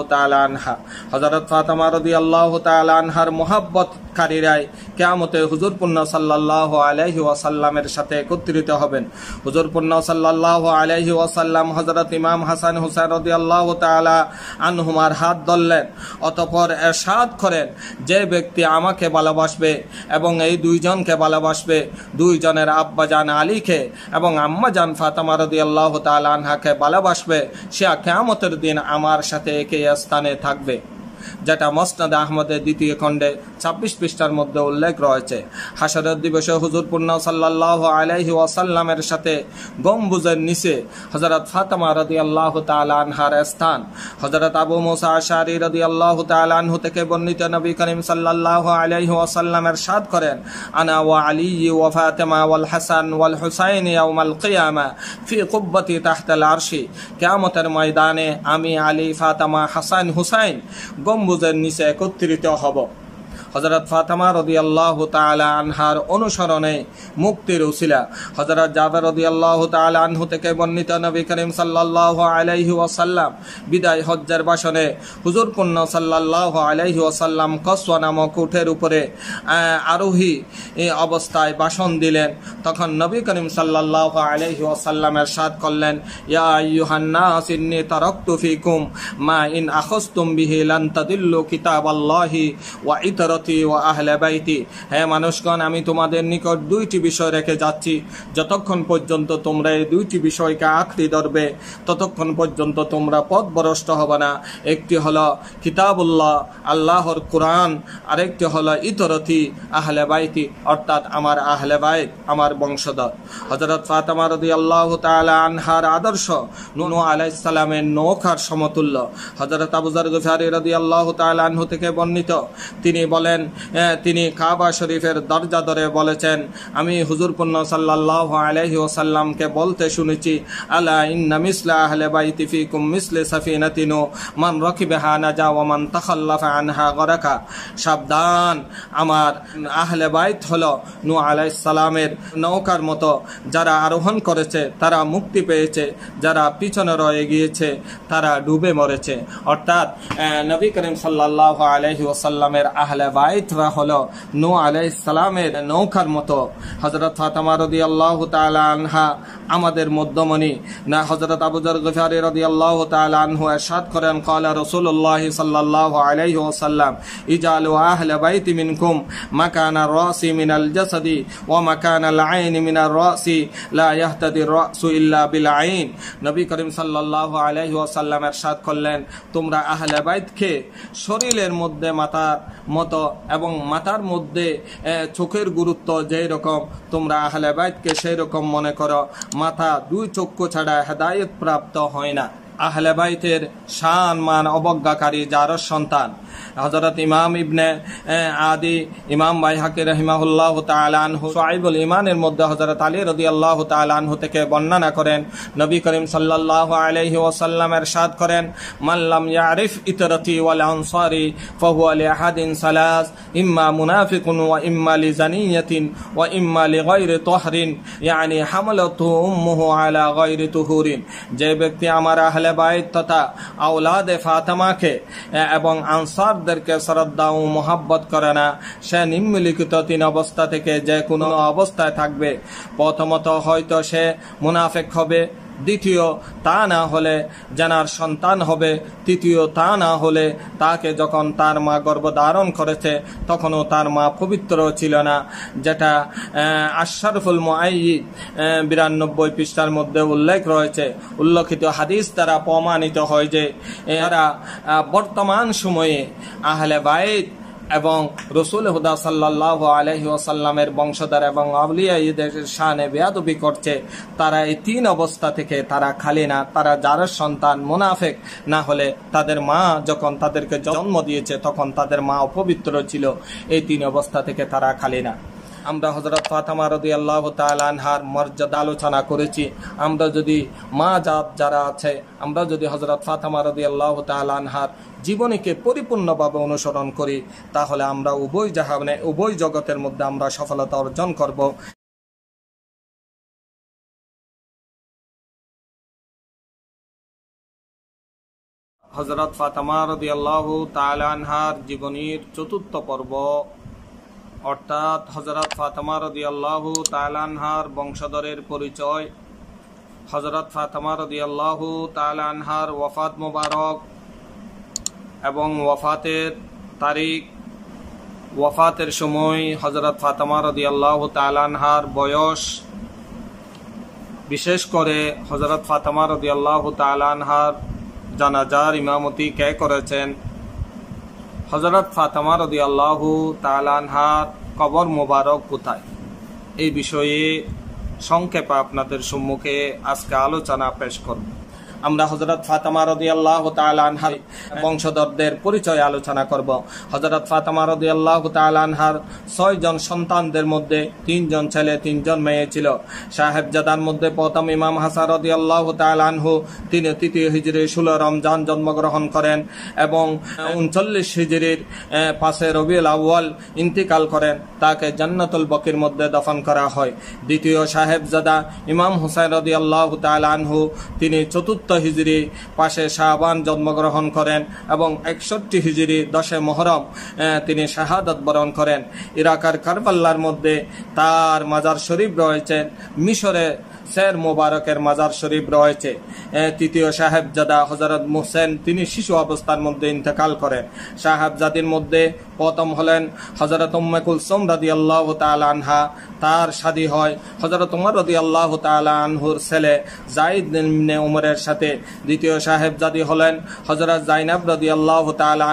আনহা হজরত ফাতেমা রদি আল্লাহ আনহার মোহাব্বতকারীরাই কেয়ামতে হুজুরপুন্ন সাল্লাহ আলহি ওয়াসাল্লামের সাথে একত্রিত হবেন হুজুরপুন্ন সাল্লাহ আলহি ওয়াসাল্লাম হজরত ইমাম হাসান হুসাইন রদি আল্লাহ তালা আনহুমার হাত ধরলেন অতপর এরশাদ করেন যে ব্যক্তি আমাকে ভালোবাসবে এবং এই দুইজনকে ভালোবাসবে দুইজনের আব্বাজান আলীকে এবং আম্মাজান ফাতেমা রদি আল্লাহ তালা আনহাকে ভালোবাসবে সে কেয়ামতের দিন আমার আমার সাথে একই স্থানে থাকবে যেটা মসনাদ আহমদের দ্বিতীয় খণ্ডে ছাব্বিশ পৃষ্ঠার মধ্যে উল্লেখ রয়েছে হাসরের দিবসে হুজুর পূর্ণ সাল্লাহ আলহি ওয়াসাল্লামের সাথে গম্বুজের নিচে হজরত ফাতেমা রদি আল্লাহ তালানহার স্থান হজরত আবু মোসা আশারি রদি আল্লাহ তালানহু থেকে বর্ণিত নবী করিম সাল্লাহ আলাইহি ওয়াসাল্লামের সাদ করেন আনা ওয়া আলী ও ফাতেমা ওয়াল হাসান ওয়াল হুসাইন ইয়াউমাল কিয়ামা ফি কুব্বতি তাহতাল আরশি কিয়ামতের ময়দানে আমি আলী ফাতেমা হাসান হুসাইন গম্বুজের নিচে একত্রিত হব হজরত ফাতেমা রদি আল্লাহ তালা আনহার অনুসরণে মুক্তির উসিলা হজরত জাবের রদি আল্লাহ তালা আনহু থেকে বর্ণিত নবী করিম সাল্লাহ আলাইহি ওয়াসাল্লাম বিদায় হজ্জার বাসনে হুজুরপূর্ণ সাল্লাহ আলাইহি ওয়াসাল্লাম কসওয়া নামক উঠের উপরে আরোহী অবস্থায় বাসন দিলেন তখন নবী করিম সাল্লাহ আলাইহি ওয়াসাল্লাম এরশাদ করলেন ইয়া ইউহান্না ইন্নি তারাকতু মা ইন আখযতুম বিহি লান তাদিল্লু ওয়া ইতর ইমারতি ও আহলে বাইতি হে মানুষগণ আমি তোমাদের নিকট দুইটি বিষয় রেখে যাচ্ছি যতক্ষণ পর্যন্ত তোমরা এই দুইটি বিষয়কে আঁকড়ি ধরবে ততক্ষণ পর্যন্ত তোমরা পথভ্রষ্ট হবে না একটি হল কিতাবুল্লাহ আল্লাহর কোরআন আরেকটি হল ইতরথি আহলে বাইতি অর্থাৎ আমার আহলে বাইত আমার বংশধর হজরত ফাতেমা রদি আল্লাহ তালা আনহার আদর্শ নুনু আলাইসালামের নৌকার সমতুল্য হজরত আবুজার গুফারি রদি আল্লাহ আনহু থেকে বর্ণিত তিনি বলেন বলেন তিনি কাবা শরীফের দরজা ধরে বলেছেন আমি হুজুরপূর্ণ সাল্লাহ আলহি ওসাল্লামকে বলতে শুনেছি আলা ইন্না মিসলা আহলে বাইতি ফিকুম মিসলে সাফিনাতিনো মান রকিবেহা নাজা ওমান তাখাল্লাফা আনহা গরাকা সাবধান আমার আহলে বাইত হল নু আলাইসালামের নৌকার মতো যারা আরোহণ করেছে তারা মুক্তি পেয়েছে যারা পিছনে রয়ে গিয়েছে তারা ডুবে মরেছে অর্থাৎ নবী করিম সাল্লাহ আলহি ওসাল্লামের আহলে বাইত হলো নু আলাই সালামের নৌকার মতো হজরত ফাতামা রদি আল্লাহ আনহা আমাদের মধ্যমণি না হজরত আবুজর গফারি রদি আল্লাহ আনহু এরশাদ করেন কলা রসুল্লাহ সাল্লাহ আলাইহি ওসাল্লাম ইজালু আহলে বাইতি কুম মাকানা রসি মিনাল জসদি ও মাকানা লাইন মিনাল রসি লা ইয়াহতাদি রসু ইল্লা বিল আইন নবী করিম সাল্লাহ আলাইহি ওসাল্লাম এরশাদ করলেন তোমরা আহলে বাইতকে শরীরের মধ্যে মাতার মতো এবং মাথার মধ্যে চোখের গুরুত্ব যেই রকম তোমরা আহলে বাইতকে সেই রকম মনে করো মাথা দুই চক্ষু ছাড়া হেদায়ত প্রাপ্ত হয় না আহলে বাইতের শান মান অবজ্ঞাকারী যার সন্তান হজরত ইমাম ইবনে আদি ইমাম বাইহাকি রহিমাহুল্লাহ তালানহু সাইবুল ইমানের মধ্যে হজরত আলী রদি আল্লাহ তালানহু থেকে বর্ণনা করেন নবী করিম সাল্লাহ আলহি ওসাল্লাম সাদ করেন মাল্লাম ইয়ারিফ ইতরতি ওয়াল আনসারি ফহু আলি আহাদিন সালাস ইম্মা মুনাফিকুন ওয়া ইম্মা লি জানিয়াতিন ওয়া ইম্মা লি গায়রি তাহরিন ইয়ানি হামালাতু উম্মুহু আলা গায়রি তুহুরিন যে ব্যক্তি আমার আহলে আহলেবাই তথা আউলাদে ফাতেমাকে এবং আনসারদেরকে শ্রদ্ধা ও মোহাব্বত করে না সে নিম্নলিখিত তিন অবস্থা থেকে যে কোনো অবস্থায় থাকবে প্রথমত হয়তো সে মুনাফেক হবে দ্বিতীয় তা না হলে জানার সন্তান হবে তৃতীয় তা না হলে তাকে যখন তার মা গর্ভধারণ করেছে তখনও তার মা পবিত্র ছিল না যেটা আশারফুল মুআইদ বিরানব্বই পৃষ্ঠার মধ্যে উল্লেখ রয়েছে উল্লেখিত হাদিস দ্বারা প্রমাণিত হয় যে এরা বর্তমান সময়ে আহলে বাইত এবং রসুল হুদা সাল্লাহ আলহি ওসাল্লামের বংশধর এবং আউলিয়া ঈদের শাহনে বেয়াদবি করছে তারা এই তিন অবস্থা থেকে তারা খালি না তারা যার সন্তান মোনাফেক না হলে তাদের মা যখন তাদেরকে জন্ম দিয়েছে তখন তাদের মা অপবিত্র ছিল এই তিন অবস্থা থেকে তারা খালি না আমরা হজরত ফাতামা রদি আল্লাহ তালহার মর্যাদা আলোচনা করেছি আমরা যদি মা জাত যারা আছে আমরা যদি হজরত ফাতামা রদি আল্লাহ তালহার জীবনীকে পরিপূর্ণভাবে অনুসরণ করি তাহলে আমরা উভয় জাহানে উভয় জগতের মধ্যে আমরা সফলতা অর্জন করব হজরত ফাতামা রদি আল্লাহ তালানহার জীবনীর চতুর্থ পর্ব অর্থাৎ হজরত ফাতেমা রদিয়াল্লাহ তালানহার বংশধরের পরিচয় হজরত ফাতেমা রদিয়াল্লাহ তালানহার ওয়াফাত মোবারক এবং ওয়াফাতের তারিখ ওয়াফাতের সময় হজরত ফাতেমা রদিয়াল্লাহ তালানহার বয়স বিশেষ করে হজরত ফাতেমা রদিয়াল্লাহ তালানহার জানাজার ইমামতি কে করেছেন হজরত ফাতেমা রদি আল্লাহ তালানহার কবর মোবারক কোথায় এই বিষয়ে সংক্ষেপে আপনাদের সম্মুখে আজকে আলোচনা পেশ করব আমরা হজরত ফাতামা রদিয়াল্লাহ তালহার বংশধরদের পরিচয় আলোচনা করব হজরত ফাতামা রদিয়াল্লাহ আনহার ছয়জন সন্তানদের মধ্যে তিনজন ছেলে তিনজন মেয়ে ছিল সাহেবজাদার মধ্যে প্রথম ইমাম হাসান রদিয়াল্লাহ আনহু তিনি তৃতীয় হিজড়ে ষোলো রমজান জন্মগ্রহণ করেন এবং উনচল্লিশ হিজড়ির পাশে রবিউল আউ্য়াল ইন্তিকাল করেন তাকে জান্নাতুল বকির মধ্যে দফন করা হয় দ্বিতীয় সাহেবজাদা ইমাম হুসাইন রদিয়াল্লাহ আনহু তিনি চতুর্থ হিজড়ি পাশে শাহবান জন্মগ্রহণ করেন এবং একষট্টি হিজড়ি দশে মহরম তিনি শাহাদত বরণ করেন ইরাকার কারবাল্লার মধ্যে তার মাজার শরীফ রয়েছেন মিশরে স্যার মোবারকের মাজার শরীফ রয়েছে তৃতীয় সাহেবজাদা হজরত মোহসেন তিনি শিশু অবস্থার মধ্যে ইন্তেকাল করেন সাহেবজাদির মধ্যে প্রথম হলেন হজরত উম্মে কুলসুম রদি আল্লাহ আনহা তার শাদী হয় হজরত উমর রদি আল্লাহ আনহুর ছেলে জাইদ নিম্নে উমরের সাথে দ্বিতীয় জাদি হলেন হজরত জাইনাব রদি আল্লাহ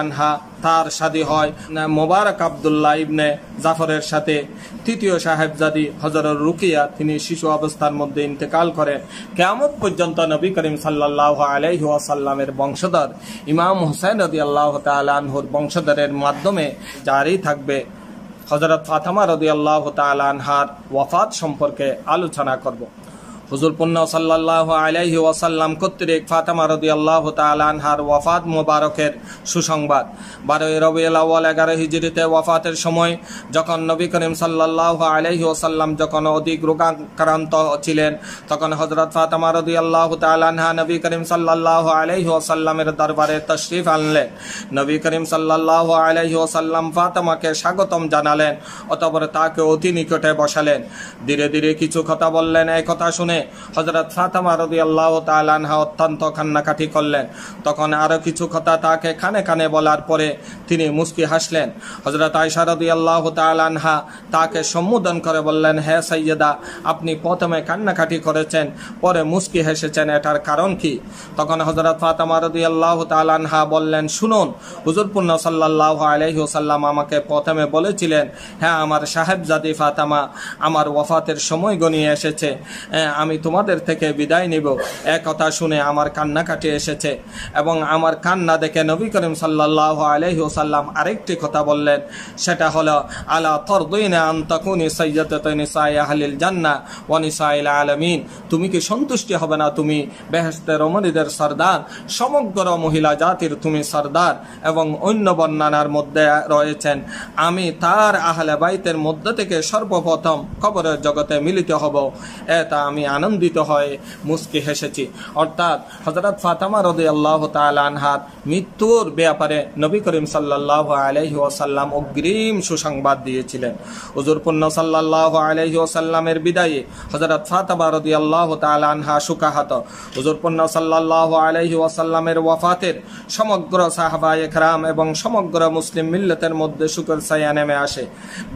আনহা তার শাদী হয় মোবারক আবদুল্লাহ ইবনে জাফরের সাথে তৃতীয় সাহেবজাদি হজরত রুকিয়া তিনি শিশু অবস্থার মধ্যে ইন্তেকাল করেন কেমন পর্যন্ত নবী করিম সাল্লাহ আলহিহাসাল্লামের বংশধর ইমাম হুসাইন রদি আল্লাহ তালহুর বংশধরের মাধ্যমে যারই থাকবে হজরত ফাতামা রদিয়াল্লাহ আল্লাহ তালানহার ওয়াফাত সম্পর্কে আলোচনা করব হুজুর পণ্য সাল্লাহ আলাইহি ওয়াসাল্লাম কর্তৃক ফাতেমা রদি ওয়াফাত মোবারকের সুসংবাদ রবি ওয়াফাতের সময় যখন নবী করিম যখন অধিক রোগাক্রান্ত ছিলেন তখন হজরত ফাতেমা আল্লাহ নবী করিম সাল্লাহ আলাইহি দরবারে তশরিফ আনলেন নবী করিম সাল্লাহ আলাইহি ওয়াসাল্লাম স্বাগতম জানালেন অতপর তাকে অতি নিকটে বসালেন ধীরে ধীরে কিছু কথা বললেন এই কথা শুনে শুনে হজরত ফাতামা রদি আল্লাহ তালহা অত্যন্ত কান্নাকাটি করলেন তখন আরও কিছু কথা তাকে কানে কানে বলার পরে তিনি মুস্কি হাসলেন হজরত আয়সা রদি আল্লাহ তালহা তাকে সম্বোধন করে বললেন হ্যাঁ সৈয়দা আপনি প্রথমে কান্নাকাটি করেছেন পরে মুস্কি হেসেছেন এটার কারণ কি তখন হজরত ফাতামা রদি আল্লাহ তালহা বললেন শুনুন হুজুরপূর্ণ সাল্লাহ আলহি ওসাল্লাম আমাকে প্রথমে বলেছিলেন হ্যাঁ আমার সাহেবজাদি ফাতামা আমার ওফাতের সময় গনিয়ে এসেছে আমি তোমাদের থেকে বিদায় নিব এক কথা শুনে আমার কান্নাকাটি এসেছে এবং আমার কান্না দেখে নবী করিম সাল্লাহ আলহি ওসাল্লাম আরেকটি কথা বললেন সেটা হলো আলা তরদইনা আন্তকুনি সৈয়দিল জান্না ওয়ানিসাইল আলমিন তুমি কি সন্তুষ্টি হবে না তুমি বেহস্তে রমণীদের সর্দার সমগ্র মহিলা জাতির তুমি সর্দার এবং অন্য বর্ণনার মধ্যে রয়েছেন আমি তার আহলে বাইতের মধ্যে থেকে সর্বপ্রথম কবরের জগতে মিলিত হব এটা আমি আনন্দিত হয়ে মুস্কি হেসেছি অর্থাৎ হজরত ফাতামা রদে আল্লাহ তালহার মৃত্যুর ব্যাপারে নবী করিম সাল্লাহ আলহি ওসাল্লাম অগ্রিম সুসংবাদ দিয়েছিলেন উজুরপূর্ণ সাল্লাহ আলহি ওসাল্লামের বিদায়ে হজরত ফাতামা রদি আল্লাহ তালহা সুকাহাত হুজুরপূর্ণ সাল্লাহ আলহি ওয়াসাল্লামের ওয়াফাতের সমগ্র সাহাবা একরাম এবং সমগ্র মুসলিম মিল্লতের মধ্যে সুখের ছায়া নেমে আসে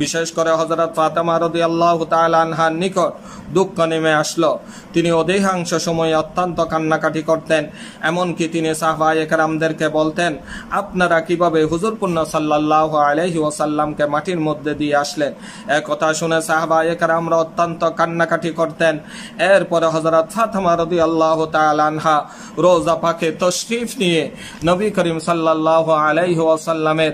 বিশেষ করে হজরত ফাতামা রদি আল্লাহ তালহার নিকট দুঃখ নেমে আসলো তিনি অধিকাংশ সময়ে অত্যন্ত কান্নাকাটি করতেন এমনকি তিনি সাহবা একরামদেরকে বলতেন আপনারা কিভাবে হুজুরপূর্ণ সাল্লাহ আলহি ওসাল্লামকে মাটির মধ্যে দিয়ে আসলেন একথা শুনে সাহবা একরামরা অত্যন্ত কান্নাকাটি করতেন এরপরে হজরত ফাতমা রদি আল্লাহ তালহা রোজা পাখে তশরিফ নিয়ে নবী করিম সাল্লাহ আলহি ওসাল্লামের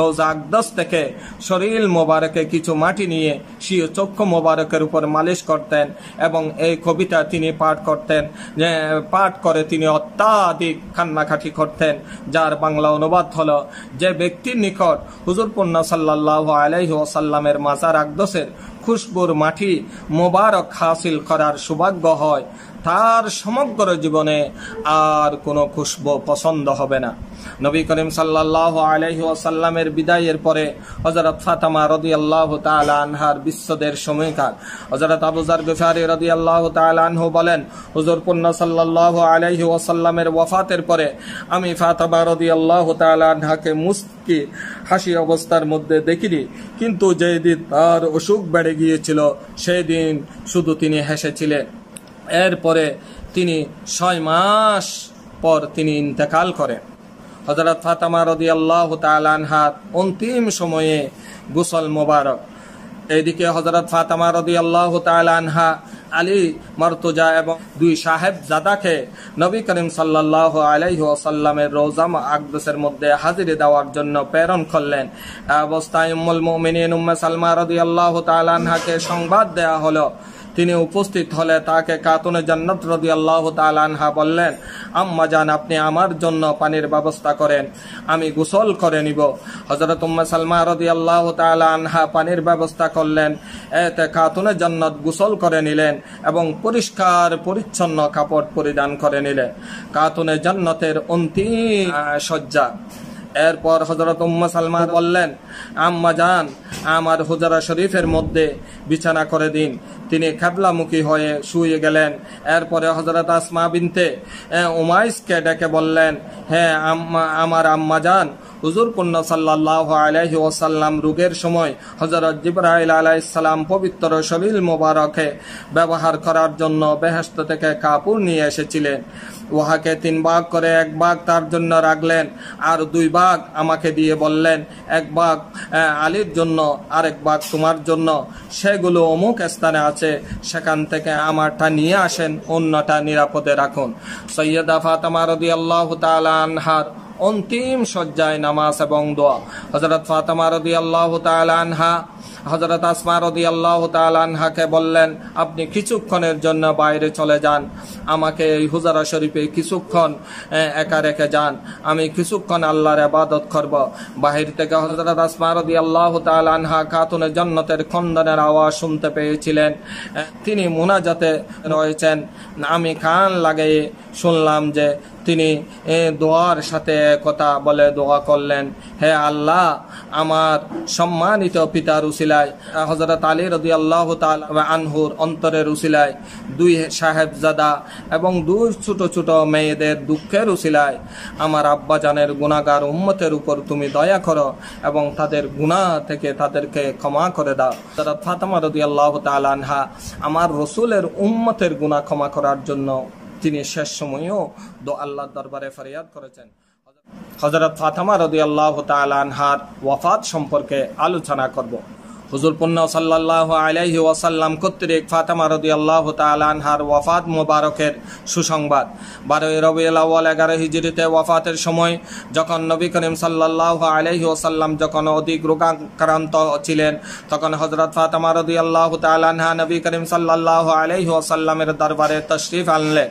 রোজা আকদস থেকে শরীর মোবারকে কিছু মাটি নিয়ে সিও চক্ষু মোবারকের উপর মালিশ করতেন এবং এই কবিতা তিনি পাঠ করতেন পাঠ করে তিনি অত্যাধিক কান্নাকাটি করতেন যার বাংলা অনুবাদ হল যে ব্যক্তির নিকট হুজুরপন্না সাল্লাহ আলাইহি মাজার আকদসের খুশবুর মাটি মোবারক হাসিল করার সৌভাগ্য হয় তার সমগ্র জীবনে আর কোনো খুশবু পছন্দ হবে না নবী করিম সাল্লাহ আলহি ওসাল্লামের বিদায়ের পরে হজরত ফাতামা রদি আল্লাহ আনহার বিশ্বদের সময়কার হজরত আবুজার গুফারি রদি আল্লাহ আনহু বলেন হুজুর পূর্ণ সাল্লাহ আলহি ওয়াসাল্লামের ওয়াফাতের পরে আমি ফাতামা রদি আল্লাহ আনহাকে মুস্কি হাসি অবস্থার মধ্যে দেখিনি কিন্তু যেই দিন তার অসুখ বেড়ে গিয়েছিল সেই দিন শুধু তিনি হেসেছিলেন এরপরে তিনি ছয় মাস পর তিনি ইন্তেকাল করেন হজরত ফাতামা রদি আল্লাহ তালানহার অন্তিম সময়ে গুসল মোবারক এইদিকে হজরত ফাতামা রদি আল্লাহ আনহা আলী মর্তুজা এবং দুই সাহেব জাদাকে নবী করিম সাল্লাহ আলাইহি রোজাম আকদসের মধ্যে হাজিরে দেওয়ার জন্য প্রেরণ করলেন অবস্থায় উম্মুল মোমিনিন উম্মে সালমা রদি আল্লাহ তালানহাকে সংবাদ দেয়া হলো তিনি উপস্থিত হলে তাকে কাতুনে জান্নাত রদি আল্লাহ তালানহা বললেন আম্মা যান আপনি আমার জন্য পানির ব্যবস্থা করেন আমি গোসল করে নিব হজরত উম্মা সালমা রদি আল্লাহ আনহা পানির ব্যবস্থা করলেন এতে খাতুনে জান্নাত গোসল করে নিলেন এবং পরিষ্কার পরিচ্ছন্ন কাপড় পরিধান করে নিলেন খাতুনে জান্নাতের অন্তিম শয্যা এরপর হজরত উম্মা সালমা বললেন আম্মা যান আমার হুজারা শরীফের মধ্যে বিছানা করে দিন তিনি খেবলামুখী হয়ে শুয়ে গেলেন এরপরে হজরত আসমা বিনতে উমাইসকে ডেকে বললেন হ্যাঁ আমার আম্মা যান হুজুর কন্যা সাল্লাহ আলহি ওসাল্লাম রোগের সময় হজরত জিব্রাহল আলাইসাল্লাম পবিত্র সলিল মোবারকে ব্যবহার করার জন্য বেহস্ত থেকে কাপড় নিয়ে এসেছিলেন উহাকে তিন ভাগ করে এক ভাগ তার জন্য রাখলেন আর দুই ভাগ আমাকে দিয়ে বললেন এক ভাগ আলীর জন্য আরেক ভাগ তোমার জন্য সেগুলো অমুক স্থানে আছে আছে সেখান থেকে আমারটা নিয়ে আসেন অন্যটা নিরাপদে রাখুন সৈয়দা ফাতামা রদি আল্লাহ তালা আনহার অন্তিম শয্যায় নামাজ এবং দোয়া হজরত ফাতেমা রদি আল্লাহ আনহা হজরত আসমা রদি আল্লাহ আনহাকে বললেন আপনি কিছুক্ষণের জন্য বাইরে চলে যান আমাকে এই হুজারা শরীফে কিছুক্ষণ একা রেখে যান আমি কিছুক্ষণ আল্লাহর আবাদত করব বাহির থেকে হজরত আসমা রদি আল্লাহ আনহা খাতুনে জন্নতের খন্দনের আওয়াজ শুনতে পেয়েছিলেন তিনি মুনাজাতে রয়েছেন আমি কান লাগে শুনলাম যে তিনি দোয়ার সাথে কথা বলে দোয়া করলেন হে আল্লাহ আমার সম্মানিত পিতা রুসিলায় হজরত আলী রদি আল্লাহ আনহুর অন্তরে রুসিলায় দুই সাহেবজাদা এবং দুই ছোট ছোট মেয়েদের দুঃখের রুসিলায় আমার আব্বাজানের গুণাগার উম্মতের উপর তুমি দয়া করো এবং তাদের গুণা থেকে তাদেরকে ক্ষমা করে দাও তারা ফাতেমা রদি আল্লাহ তাল আনহা আমার রসুলের উম্মতের গুণা ক্ষমা করার জন্য তিনি শেষ সময়েও দো আল্লাহ দরবারে ফরিয়াদ করেছেন হজরত ফাতেমা রদি আল্লাহ তাল ওয়াফাত সম্পর্কে আলোচনা করব হুজুর পন্না সাল্লাহ আলাইহি ওয়াসাল্লাম কর্তৃক ফাতেমা রদি আল্লাহ তালহার ওয়াফাত মোবারকের সুসংবাদ বারোই রবি আল্লাহ এগারো হিজড়িতে ওয়াফাতের সময় যখন নবী করিম সাল্লাহ আলাইহি ওয়াসাল্লাম যখন অধিক রোগাক্রান্ত ছিলেন তখন হজরত ফাতেমা রদি আল্লাহ তালহা নবী করিম সাল্লাহ আলাইহি ওয়াসাল্লামের দরবারে তশরিফ আনলেন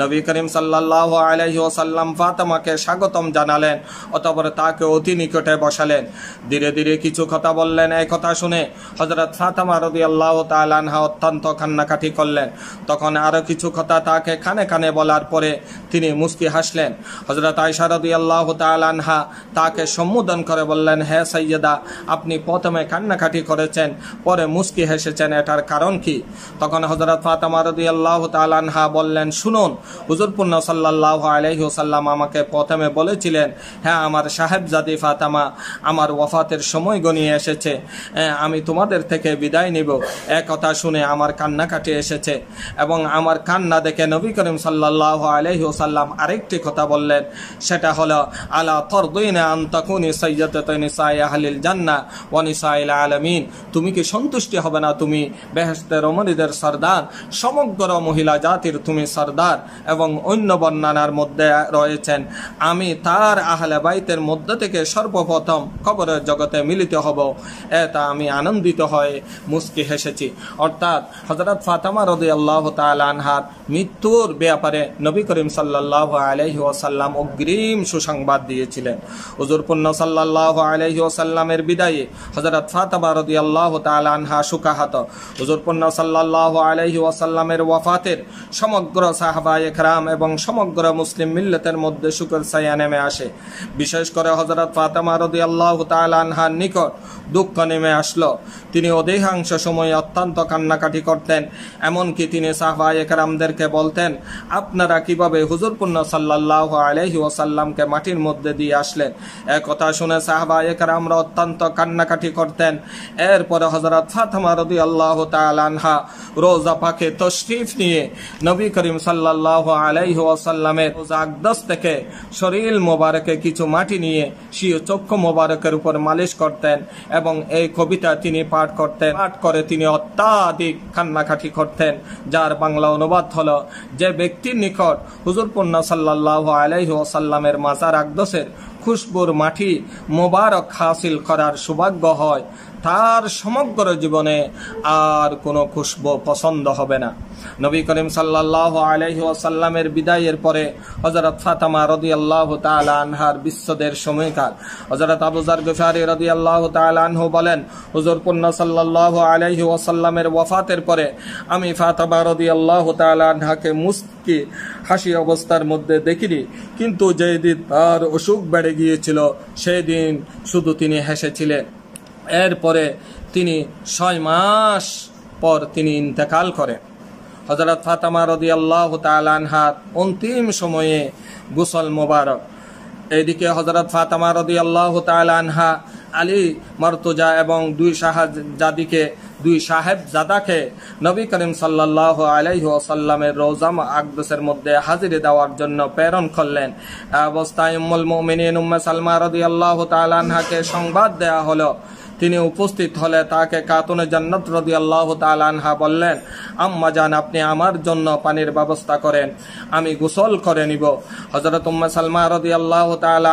নবী করিম সাল্লাহ আলাইহি ওয়াসাল্লাম ফাতেমাকে স্বাগতম জানালেন অতপর তাকে অতি নিকটে বসালেন ধীরে ধীরে কিছু কথা বললেন এই কথা শুনে হজরত ফাতেমা রদি আল্লাহ তালানহা অত্যন্ত কান্নাকাটি করলেন তখন আরও কিছু কথা তাকে খানে খানে বলার পরে তিনি মুস্কি হাসলেন হজরত আয়সা রদি আল্লাহ তালানহা তাকে সম্বোধন করে বললেন হে সৈয়দা আপনি প্রথমে কান্নাকাটি করেছেন পরে মুস্কি হেসেছেন এটার কারণ কি তখন হজরত ফাতেমা রদি আল্লাহ তালানহা বললেন শুনুন হুজুরপূর্ণ সাল্লাহ আলহিহসাল্লাম আমাকে প্রথমে বলেছিলেন হ্যাঁ আমার সাহেবজাদি ফাতামা আমার ওফাতের সময় গনিয়ে এসেছে আমি আমি তোমাদের থেকে বিদায় নিব এ কথা শুনে আমার কান্নাকাটি এসেছে এবং আমার কান্না দেখে নবী করিম সাল্লাহ সাল্লাম আরেকটি কথা বললেন সেটা হলো আলা তরদুইনা আন্তাকুনি সৈয়দ আহলিল জান্না ওয়ানিসাইল আলমিন তুমি কি সন্তুষ্টি হবে না তুমি বেহেস্তের রমণীদের সর্দার সমগ্র মহিলা জাতির তুমি সর্দার এবং অন্য বর্ণানার মধ্যে রয়েছেন আমি তার আহলে বাইতের মধ্যে থেকে সর্বপ্রথম কবরের জগতে মিলিত হব এটা আমি আনন্দিত হয়ে মুস্কি হেসেছি অর্থাৎ হজরত ফাতামা রদে আল্লাহ তালানহার মৃত্যুর ব্যাপারে নবী করিম সাল্লাহ আলহি ওসাল্লাম অগ্রিম সুসংবাদ দিয়েছিলেন উজুরপূর্ণ সাল্লাহ আলহি ওসাল্লামের বিদায়ে হজরত ফাতামা রদি আল্লাহ তালানহা সুকাহাত হুজুরপূর্ণ সাল্লাহ আলহি ওয়াসাল্লামের ওয়াফাতের সমগ্র সাহবা এখরাম এবং সমগ্র মুসলিম মিল্লতের মধ্যে শুকর সাইয়া নেমে আসে বিশেষ করে হজরত ফাতেমা রদি আল্লাহ তালানহার নিকট দুঃখ নেমে আসল তিনি অধিকাংশ সময় অত্যন্ত কান্নাকাটি করতেন এমনকি তিনি সাহবাই একরামদেরকে বলতেন আপনারা কিভাবে হুজুরপূর্ণ সাল্লাহ আলহি ওসাল্লামকে মাটির মধ্যে দিয়ে আসলেন একথা শুনে সাহবা একরামরা অত্যন্ত কান্নাকাটি করতেন এরপরে হজরত ফাতমা রদি আল্লাহ তালহা রোজা পাখে তশরিফ নিয়ে নবী করিম সাল্লাহ আলাইহ আসাল্লামের আকদস থেকে শরীর মোবারকে কিছু মাটি নিয়ে সিও চক্ষু মোবারকের উপর মালিশ করতেন এবং এই কবিতা তিনি পাঠ করতেন পাঠ করে তিনি অত্যাধিক কান্নাকাটি করতেন যার বাংলা অনুবাদ হল যে ব্যক্তির নিকট হুজুরপন্না সাল্লাহ আলাইহি ওসাল্লামের মাজার আকদসের খুশবুর মাটি মোবারক হাসিল করার সৌভাগ্য হয় তার সমগ্র জীবনে আর কোনো খুশবু পছন্দ হবে না নবী করিম সাল্লাহ আলহি ওয়াসাল্লামের বিদায়ের পরে হজরত ফাতামা রদি আল্লাহ আনহার বিশ্বদের সময়কার হজরত আবুজার গুফারি রদি আল্লাহ আনহু বলেন হুজুর পূর্ণ সাল্লাহ আলহি ওয়াসাল্লামের ওয়াফাতের পরে আমি ফাতামা রদি আল্লাহ আনহাকে মুস্কি হাসি অবস্থার মধ্যে দেখিনি কিন্তু যেদিন তার অসুখ বেড়ে গিয়েছিল সেই দিন শুধু তিনি হেসেছিলেন এরপরে তিনি ছয় মাস পর তিনি ইন্তেকাল করেন হজরত ফাতামা রদি আল্লাহ তালানহার অন্তিম সময়ে গুসল মোবারক এইদিকে হজরত ফাতামা রদি আল্লাহ আনহা আলী মর্তুজা এবং দুই জাদিকে দুই সাহেব জাদাকে নবী করিম সাল্লাহ আলাইহ আসাল্লামের রোজাম আকদসের মধ্যে হাজিরে দেওয়ার জন্য প্রেরণ করলেন অবস্থায় উম্মুল মোমিনিন উম্মে সালমা রদি আল্লাহ তালানহাকে সংবাদ দেয়া হলো তিনি উপস্থিত হলে তাকে কাতুনে জান্নাত রদি আল্লাহ তালানহা বললেন আম্মা যান আপনি আমার জন্য পানির ব্যবস্থা করেন আমি গোসল করে নিব হজরত উম্মা সালমা রদি আল্লাহ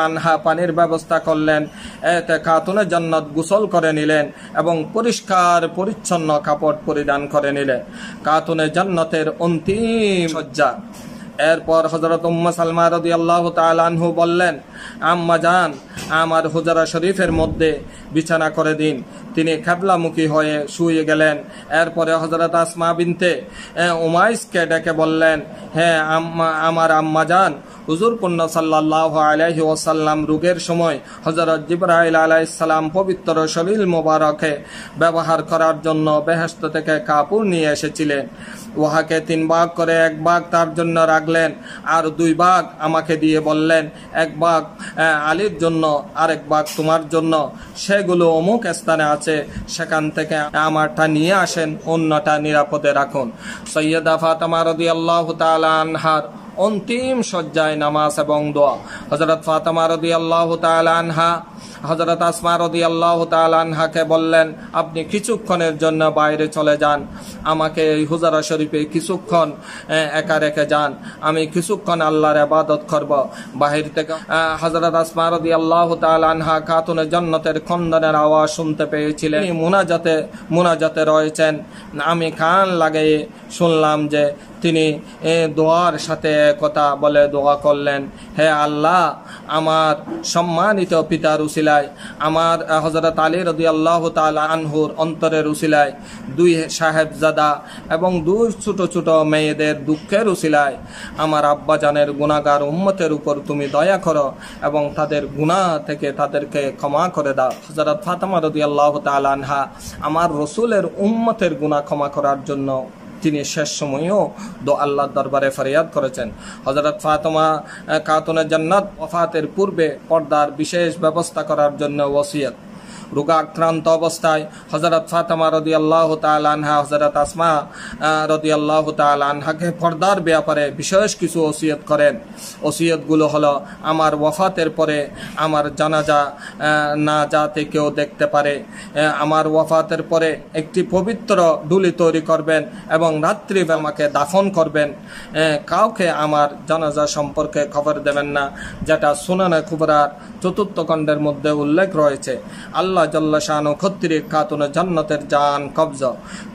আনহা পানির ব্যবস্থা করলেন এতে কাতুনে জান্নাত গোসল করে নিলেন এবং পরিষ্কার পরিচ্ছন্ন কাপড় পরিধান করে নিলেন কাতুনে জান্নাতের অন্তিম সজ্জা এরপর হজরত উম্মা সালমা রদি আল্লাহ তালহু বললেন আম্মা যান আমার হুজারা শরীফের মধ্যে বিছানা করে দিন তিনি খাবলামুখী হয়ে শুয়ে গেলেন এরপরে হজরত আসমা বিনতে উমাইসকে ডেকে বললেন হ্যাঁ আম্মা আমার আম্মা যান হুজুর পণ্য সাল্লাহ আলহি ওসাল্লাম রোগের সময় হজরত জিব্রাহল আলাইসাল্লাম পবিত্র শরীর মোবারকে ব্যবহার করার জন্য বেহস্ত থেকে কাপড় নিয়ে এসেছিলেন উহাকে তিন ভাগ করে এক ভাগ তার জন্য রাখলেন আর দুই ভাগ আমাকে দিয়ে বললেন এক ভাগ আলীর জন্য আরেক বাঘ তোমার জন্য সেগুলো অমুক স্থানে আছে সেখান থেকে আমারটা নিয়ে আসেন অন্যটা নিরাপদে রাখুন সৈয়দা ফাতামা রদি আল্লাহ তালা আনহার অন্তিম শয্যায় নামাজ এবং দোয়া হজরত ফাতেমা রদি আল্লাহ আনহা হজরত আসমা রদি আল্লাহ তালানহাকে বললেন আপনি কিছুক্ষণের জন্য বাইরে চলে যান আমাকে এই হুজারা শরীফে কিছুক্ষণ একা রেখে যান আমি কিছুক্ষণ আল্লাহর আবাদত করব বাহির থেকে হজরত আসমা রদি আল্লাহ আনহা খাতুনে জন্নতের খন্দনের আওয়াজ শুনতে পেয়েছিলেন মুনাজাতে মুনাজাতে রয়েছেন আমি কান লাগিয়ে শুনলাম যে তিনি দোয়ার সাথে কথা বলে দোয়া করলেন হে আল্লাহ আমার সম্মানিত পিতা রুসিলায় আমার হজরত আলী রদি আল্লাহ আনহুর অন্তরে রুসিলায় দুই সাহেবজাদা এবং দুই ছোট ছোট মেয়েদের দুঃখের রুসিলায় আমার আব্বাজানের গুণাগার উম্মতের উপর তুমি দয়া করো এবং তাদের গুণা থেকে তাদেরকে ক্ষমা করে দাও হজরত ফাতেমা রদি আল্লাহ তালা আনহা আমার রসুলের উম্মতের গুণা ক্ষমা করার জন্য তিনি শেষ সময়েও দো আল্লাহর দরবারে ফরিয়াদ করেছেন হজরত ফাতমা কাতুনের জান্নাত ওফাতের পূর্বে পর্দার বিশেষ ব্যবস্থা করার জন্য ওসিয়াত রোগাক্রান্ত অবস্থায় হজরত ফাতেমা রদি আল্লাহ আনহা হজরত আসমা রদি আল্লাহ আনহাকে পর্দার ব্যাপারে বিশেষ কিছু ওসিয়ত করেন ওসিয়তগুলো হলো আমার ওয়াফাতের পরে আমার জানাজা না যাতে কেউ দেখতে পারে আমার ওয়াফাতের পরে একটি পবিত্র ডুলি তৈরি করবেন এবং রাত্রি আমাকে দাফন করবেন কাউকে আমার জানাজা সম্পর্কে খবর দেবেন না যেটা সুনানা খুবরার চতুর্থ খণ্ডের মধ্যে উল্লেখ রয়েছে আল্লাহ আল্লাহ জল্লা শাহানু ক্ষত্রি কাতুন জন্নতের জান কবজ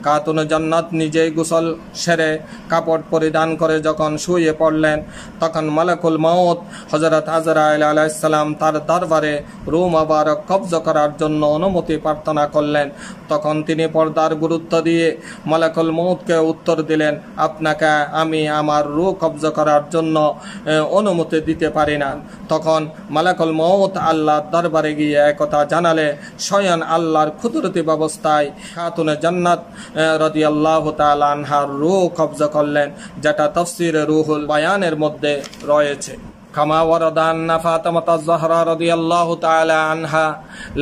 কাতুন জন্নত নিজেই গোসল সেরে কাপড় পরিধান করে যখন শুয়ে পড়লেন তখন মালাকুল মাউত হজরত হাজরা আলাইসাল্লাম তার দরবারে রুম আবার কবজ করার জন্য অনুমতি প্রার্থনা করলেন তখন তিনি পর্দার গুরুত্ব দিয়ে মালাকুল মৌতকে উত্তর দিলেন আপনাকে আমি আমার রু কবজ করার জন্য অনুমতি দিতে পারি না তখন মালাকুল মৌত আল্লাহ দরবারে গিয়ে একথা জানালে স্বয়ন আল্লাহর ক্ষুদরতি ব্যবস্থায় খাতুনে জান্নাত রদি আল্লাহ তালানহার রু কবজা করলেন যেটা তফসির রুহুল বায়ানের মধ্যে রয়েছে كما ورد أن فاطمة الزهرة رضي الله تعالى عنها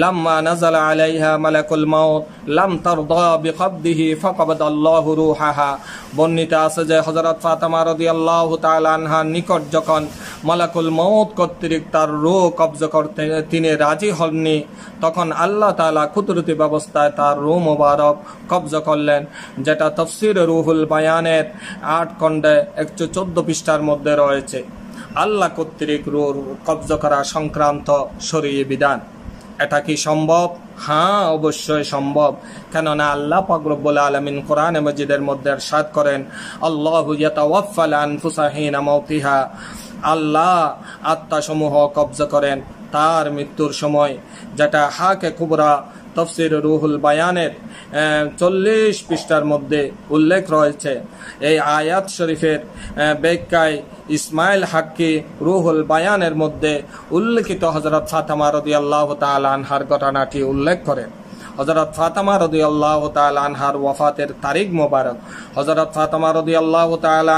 لما نزل عليها ملك الموت لم ترضى بقبضه فقبض الله روحها বর্ণিত আছে যে হজরত ফাতেমা রদি আল্লাহ আনহা নিকট যখন মালাকুল মৌত কর্তৃক তার রো কব্জ করতে তিনি রাজি হননি তখন আল্লাহ তালা কুদরতি ব্যবস্থায় তার রো মোবারক কব্জ করলেন যেটা তফসির রুহুল বায়ানের আট খণ্ডে একশো চোদ্দ পৃষ্ঠার মধ্যে রয়েছে আল্লাহ কর্তৃক রোর কব্জ করা সংক্রান্ত শরীর বিধান এটা কি সম্ভব হ্যাঁ অবশ্যই সম্ভব কেননা আল্লাহ পাকরবুল আলমিন কোরআন মসজিদের মধ্যে সাত করেন আল্লাহুসাহিনা আল্লাহ আত্মাসমূহ কব্জ করেন তার মৃত্যুর সময় যেটা হাকে কুবরা তফসির রুহুল বায়ানের চল্লিশ পৃষ্ঠার মধ্যে উল্লেখ রয়েছে এই আয়াত শরীফের ব্যাখ্যায় ইসমাইল হাক্কি রুহুল বায়ানের মধ্যে উল্লেখিত হজরত ফাতামা রদি আল্লাহ তালানহার ঘটনাটি উল্লেখ করেন হজরত ফাতামা রদি আল্লাহ আনহার ওয়াফাতের তারিখ মোবারক হজরত ফাতামা রদি আল্লাহ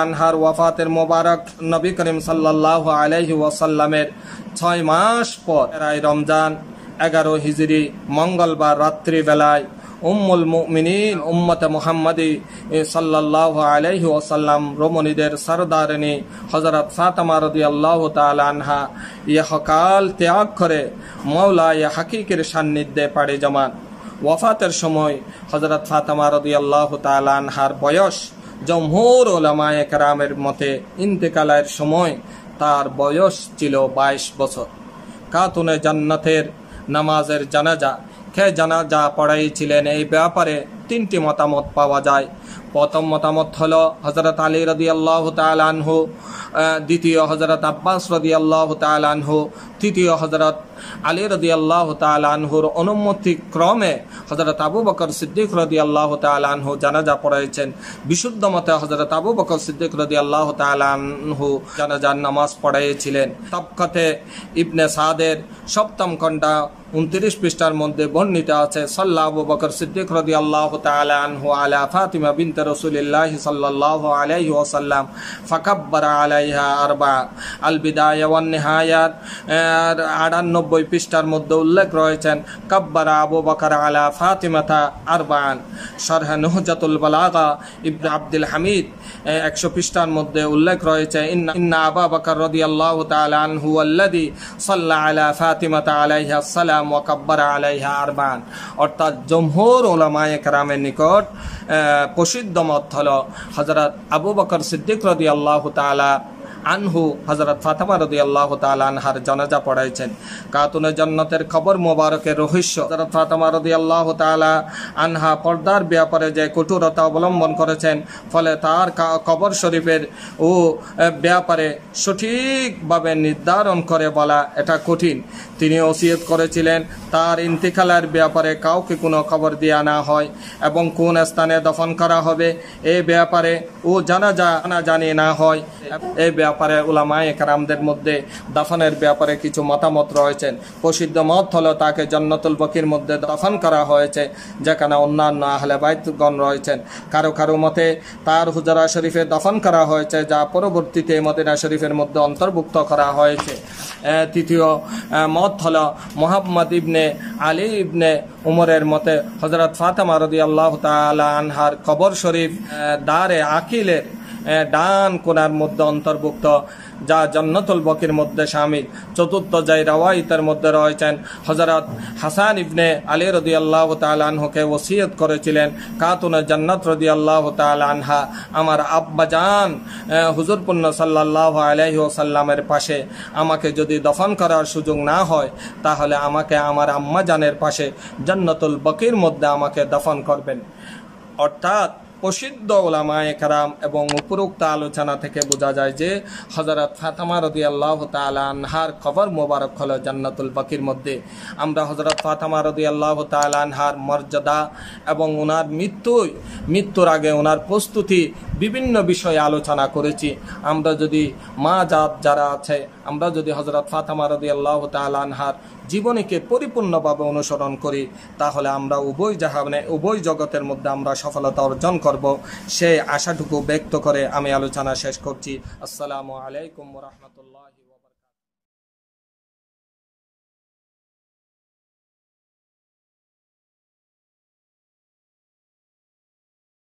আনহার ওয়াফাতের মোবারক নবী করিম সাল্লাহ আলহি ওয়াসাল্লামের ছয় মাস পর রমজান এগারো হিজড়ি মঙ্গলবার রাত্রিবেলায় উম্মুল মুমিন উম্মতে মুহাম্মদি সাল্লাহ আলহি ওসাল্লাম রমণীদের সরদারিনী হজরত ফাতমা রদি আল্লাহ আনহা ইহকাল ত্যাগ করে মৌলা ইয়া হাকিকের সান্নিধ্যে পাড়ি জমান ওয়াফাতের সময় হজরত ফাতমা রদি আল্লাহ আনহার বয়স জমহুর ওলামায় কারামের মতে ইন্তেকালের সময় তার বয়স ছিল বাইশ বছর কাতুনে জান্নাতের নামাজের জানাজা খে জানাজা পড়াইছিলেন এই ব্যাপারে তিনটি মতামত পাওয়া যায় প্রথম মতামত হল হজরত আলী রদি আল্লাহ তালহু দ্বিতীয় হজরত আব্বাস রদি আল্লাহ তালহু তৃতীয় হজরত আলী রদি আল্লাহ তালহুর অনুমতি ক্রমে হজরত আবু বকর সিদ্দিক রদি আল্লাহ তালহু জানাজা পড়াইছেন বিশুদ্ধ মতে হজরত আবু বকর সিদ্দিক রদি আল্লাহ তালহু জানাজার নামাজ পড়াইয়েছিলেন তবকথে ইবনে সাদের সপ্তম খণ্ডা উনত্রিশ পৃষ্ঠার মধ্যে বর্ণিত আছে সাল্লাহ আবু বকর সিদ্দিক রদি আল্লাহ তালহু আলা ফাতিমা বিনতে রসুলিল্লাহ সাল্লাহ আলাইহি ওসাল্লাম ফাকাব্বার আলাইহা আরবা আল বিদায় ওয়ান নেহায়াত নব্বই পৃষ্ঠার মধ্যে উল্লেখ রয়েছেন কাব্বারা আবু বাকার আলা ফাতিমাথা আরবান সরহা নহজাতুল বালাগা ইবনে আব্দুল হামিদ একশো পৃষ্ঠার মধ্যে উল্লেখ রয়েছে ইন্না ইন্না আবা বাকার রদি আল্লাহ তালহু আল্লাদি সাল্লাহ আলা ফাতিমাতা আলাইহা সালাম ও কাব্বারা আলাইহা আরবান অর্থাৎ জমহুর ওলামায় কারামের নিকট প্রসিদ্ধ মত হল হজরত আবু বকর সিদ্দিক রদি আল্লাহ তালা আনহু হজরত ফাতেমা রদি আল্লাহ তাল আনহার জনাজা পড়াইছেন কাতুনে জন্নতের খবর মোবারকের রহস্য হজরত ফাতেমা রদি আল্লাহ তালা আনহা পর্দার ব্যাপারে যে কঠোরতা অবলম্বন করেছেন ফলে তার কবর শরীফের ও ব্যাপারে সঠিকভাবে নির্ধারণ করে বলা এটা কঠিন তিনি ওসিয়ত করেছিলেন তার ইন্তিকালের ব্যাপারে কাউকে কোনো খবর দিয়ে না হয় এবং কোন স্থানে দফন করা হবে এ ব্যাপারে ও জানা জানা জানি না হয় এ ব্যাপারে ব্যাপারে উলামায় কারামদের মধ্যে দাফনের ব্যাপারে কিছু মতামত রয়েছেন প্রসিদ্ধ মত হলো তাকে জন্নতুল বকির মধ্যে দাফন করা হয়েছে যেখানে অন্যান্য আহলেবাইতগণ রয়েছেন কারো কারো মতে তার হুজারা শরীফে দাফন করা হয়েছে যা পরবর্তীতে মদিনা শরীফের মধ্যে অন্তর্ভুক্ত করা হয়েছে তৃতীয় মত হল মোহাম্মদ ইবনে আলী ইবনে উমরের মতে হজরত ফাতেমা রদি আল্লাহ তালা আনহার কবর শরীফ দারে আকিলের ডান কোনার মধ্যে অন্তর্ভুক্ত যা জন্নতুল বকির মধ্যে সামিল চতুর্থ জাই রাওয়াইতের মধ্যে রয়েছেন হজরত হাসান ইবনে আলী রদি আল্লাহ তালানহকে ওসিয়ত করেছিলেন কাতুন জান্নাত রদি আল্লাহ আনহা আমার আব্বাজান হুজুরপূর্ণ সাল্লাহ আলহি ওসাল্লামের পাশে আমাকে যদি দফন করার সুযোগ না হয় তাহলে আমাকে আমার আম্মাজানের পাশে জন্নতুল বকির মধ্যে আমাকে দফন করবেন অর্থাৎ প্রসিদ্ধ ওলামায় কারাম এবং উপরোক্ত আলোচনা থেকে বোঝা যায় যে হজরত ফাতামা রদি আল্লাহ তালহার খবর মোবারক হল জান্নাতুল বাকির মধ্যে আমরা হজরত ফাতামা রদি আল্লাহ তালহার মর্যাদা এবং ওনার মৃত্যুই মৃত্যুর আগে ওনার প্রস্তুতি বিভিন্ন বিষয়ে আলোচনা করেছি আমরা যদি মা জাত যারা আছে আমরা যদি হজরত ফাতামা রদি আল্লাহ তালহার জীবনীকে পরিপূর্ণভাবে অনুসরণ করি তাহলে আমরা উভয় জাহানে উভয় জগতের মধ্যে আমরা সফলতা অর্জন করব সেই আশাটুকু ব্যক্ত করে আমি আলোচনা শেষ করছি আসসালামু আলাইকুম রহমতুল্লাহ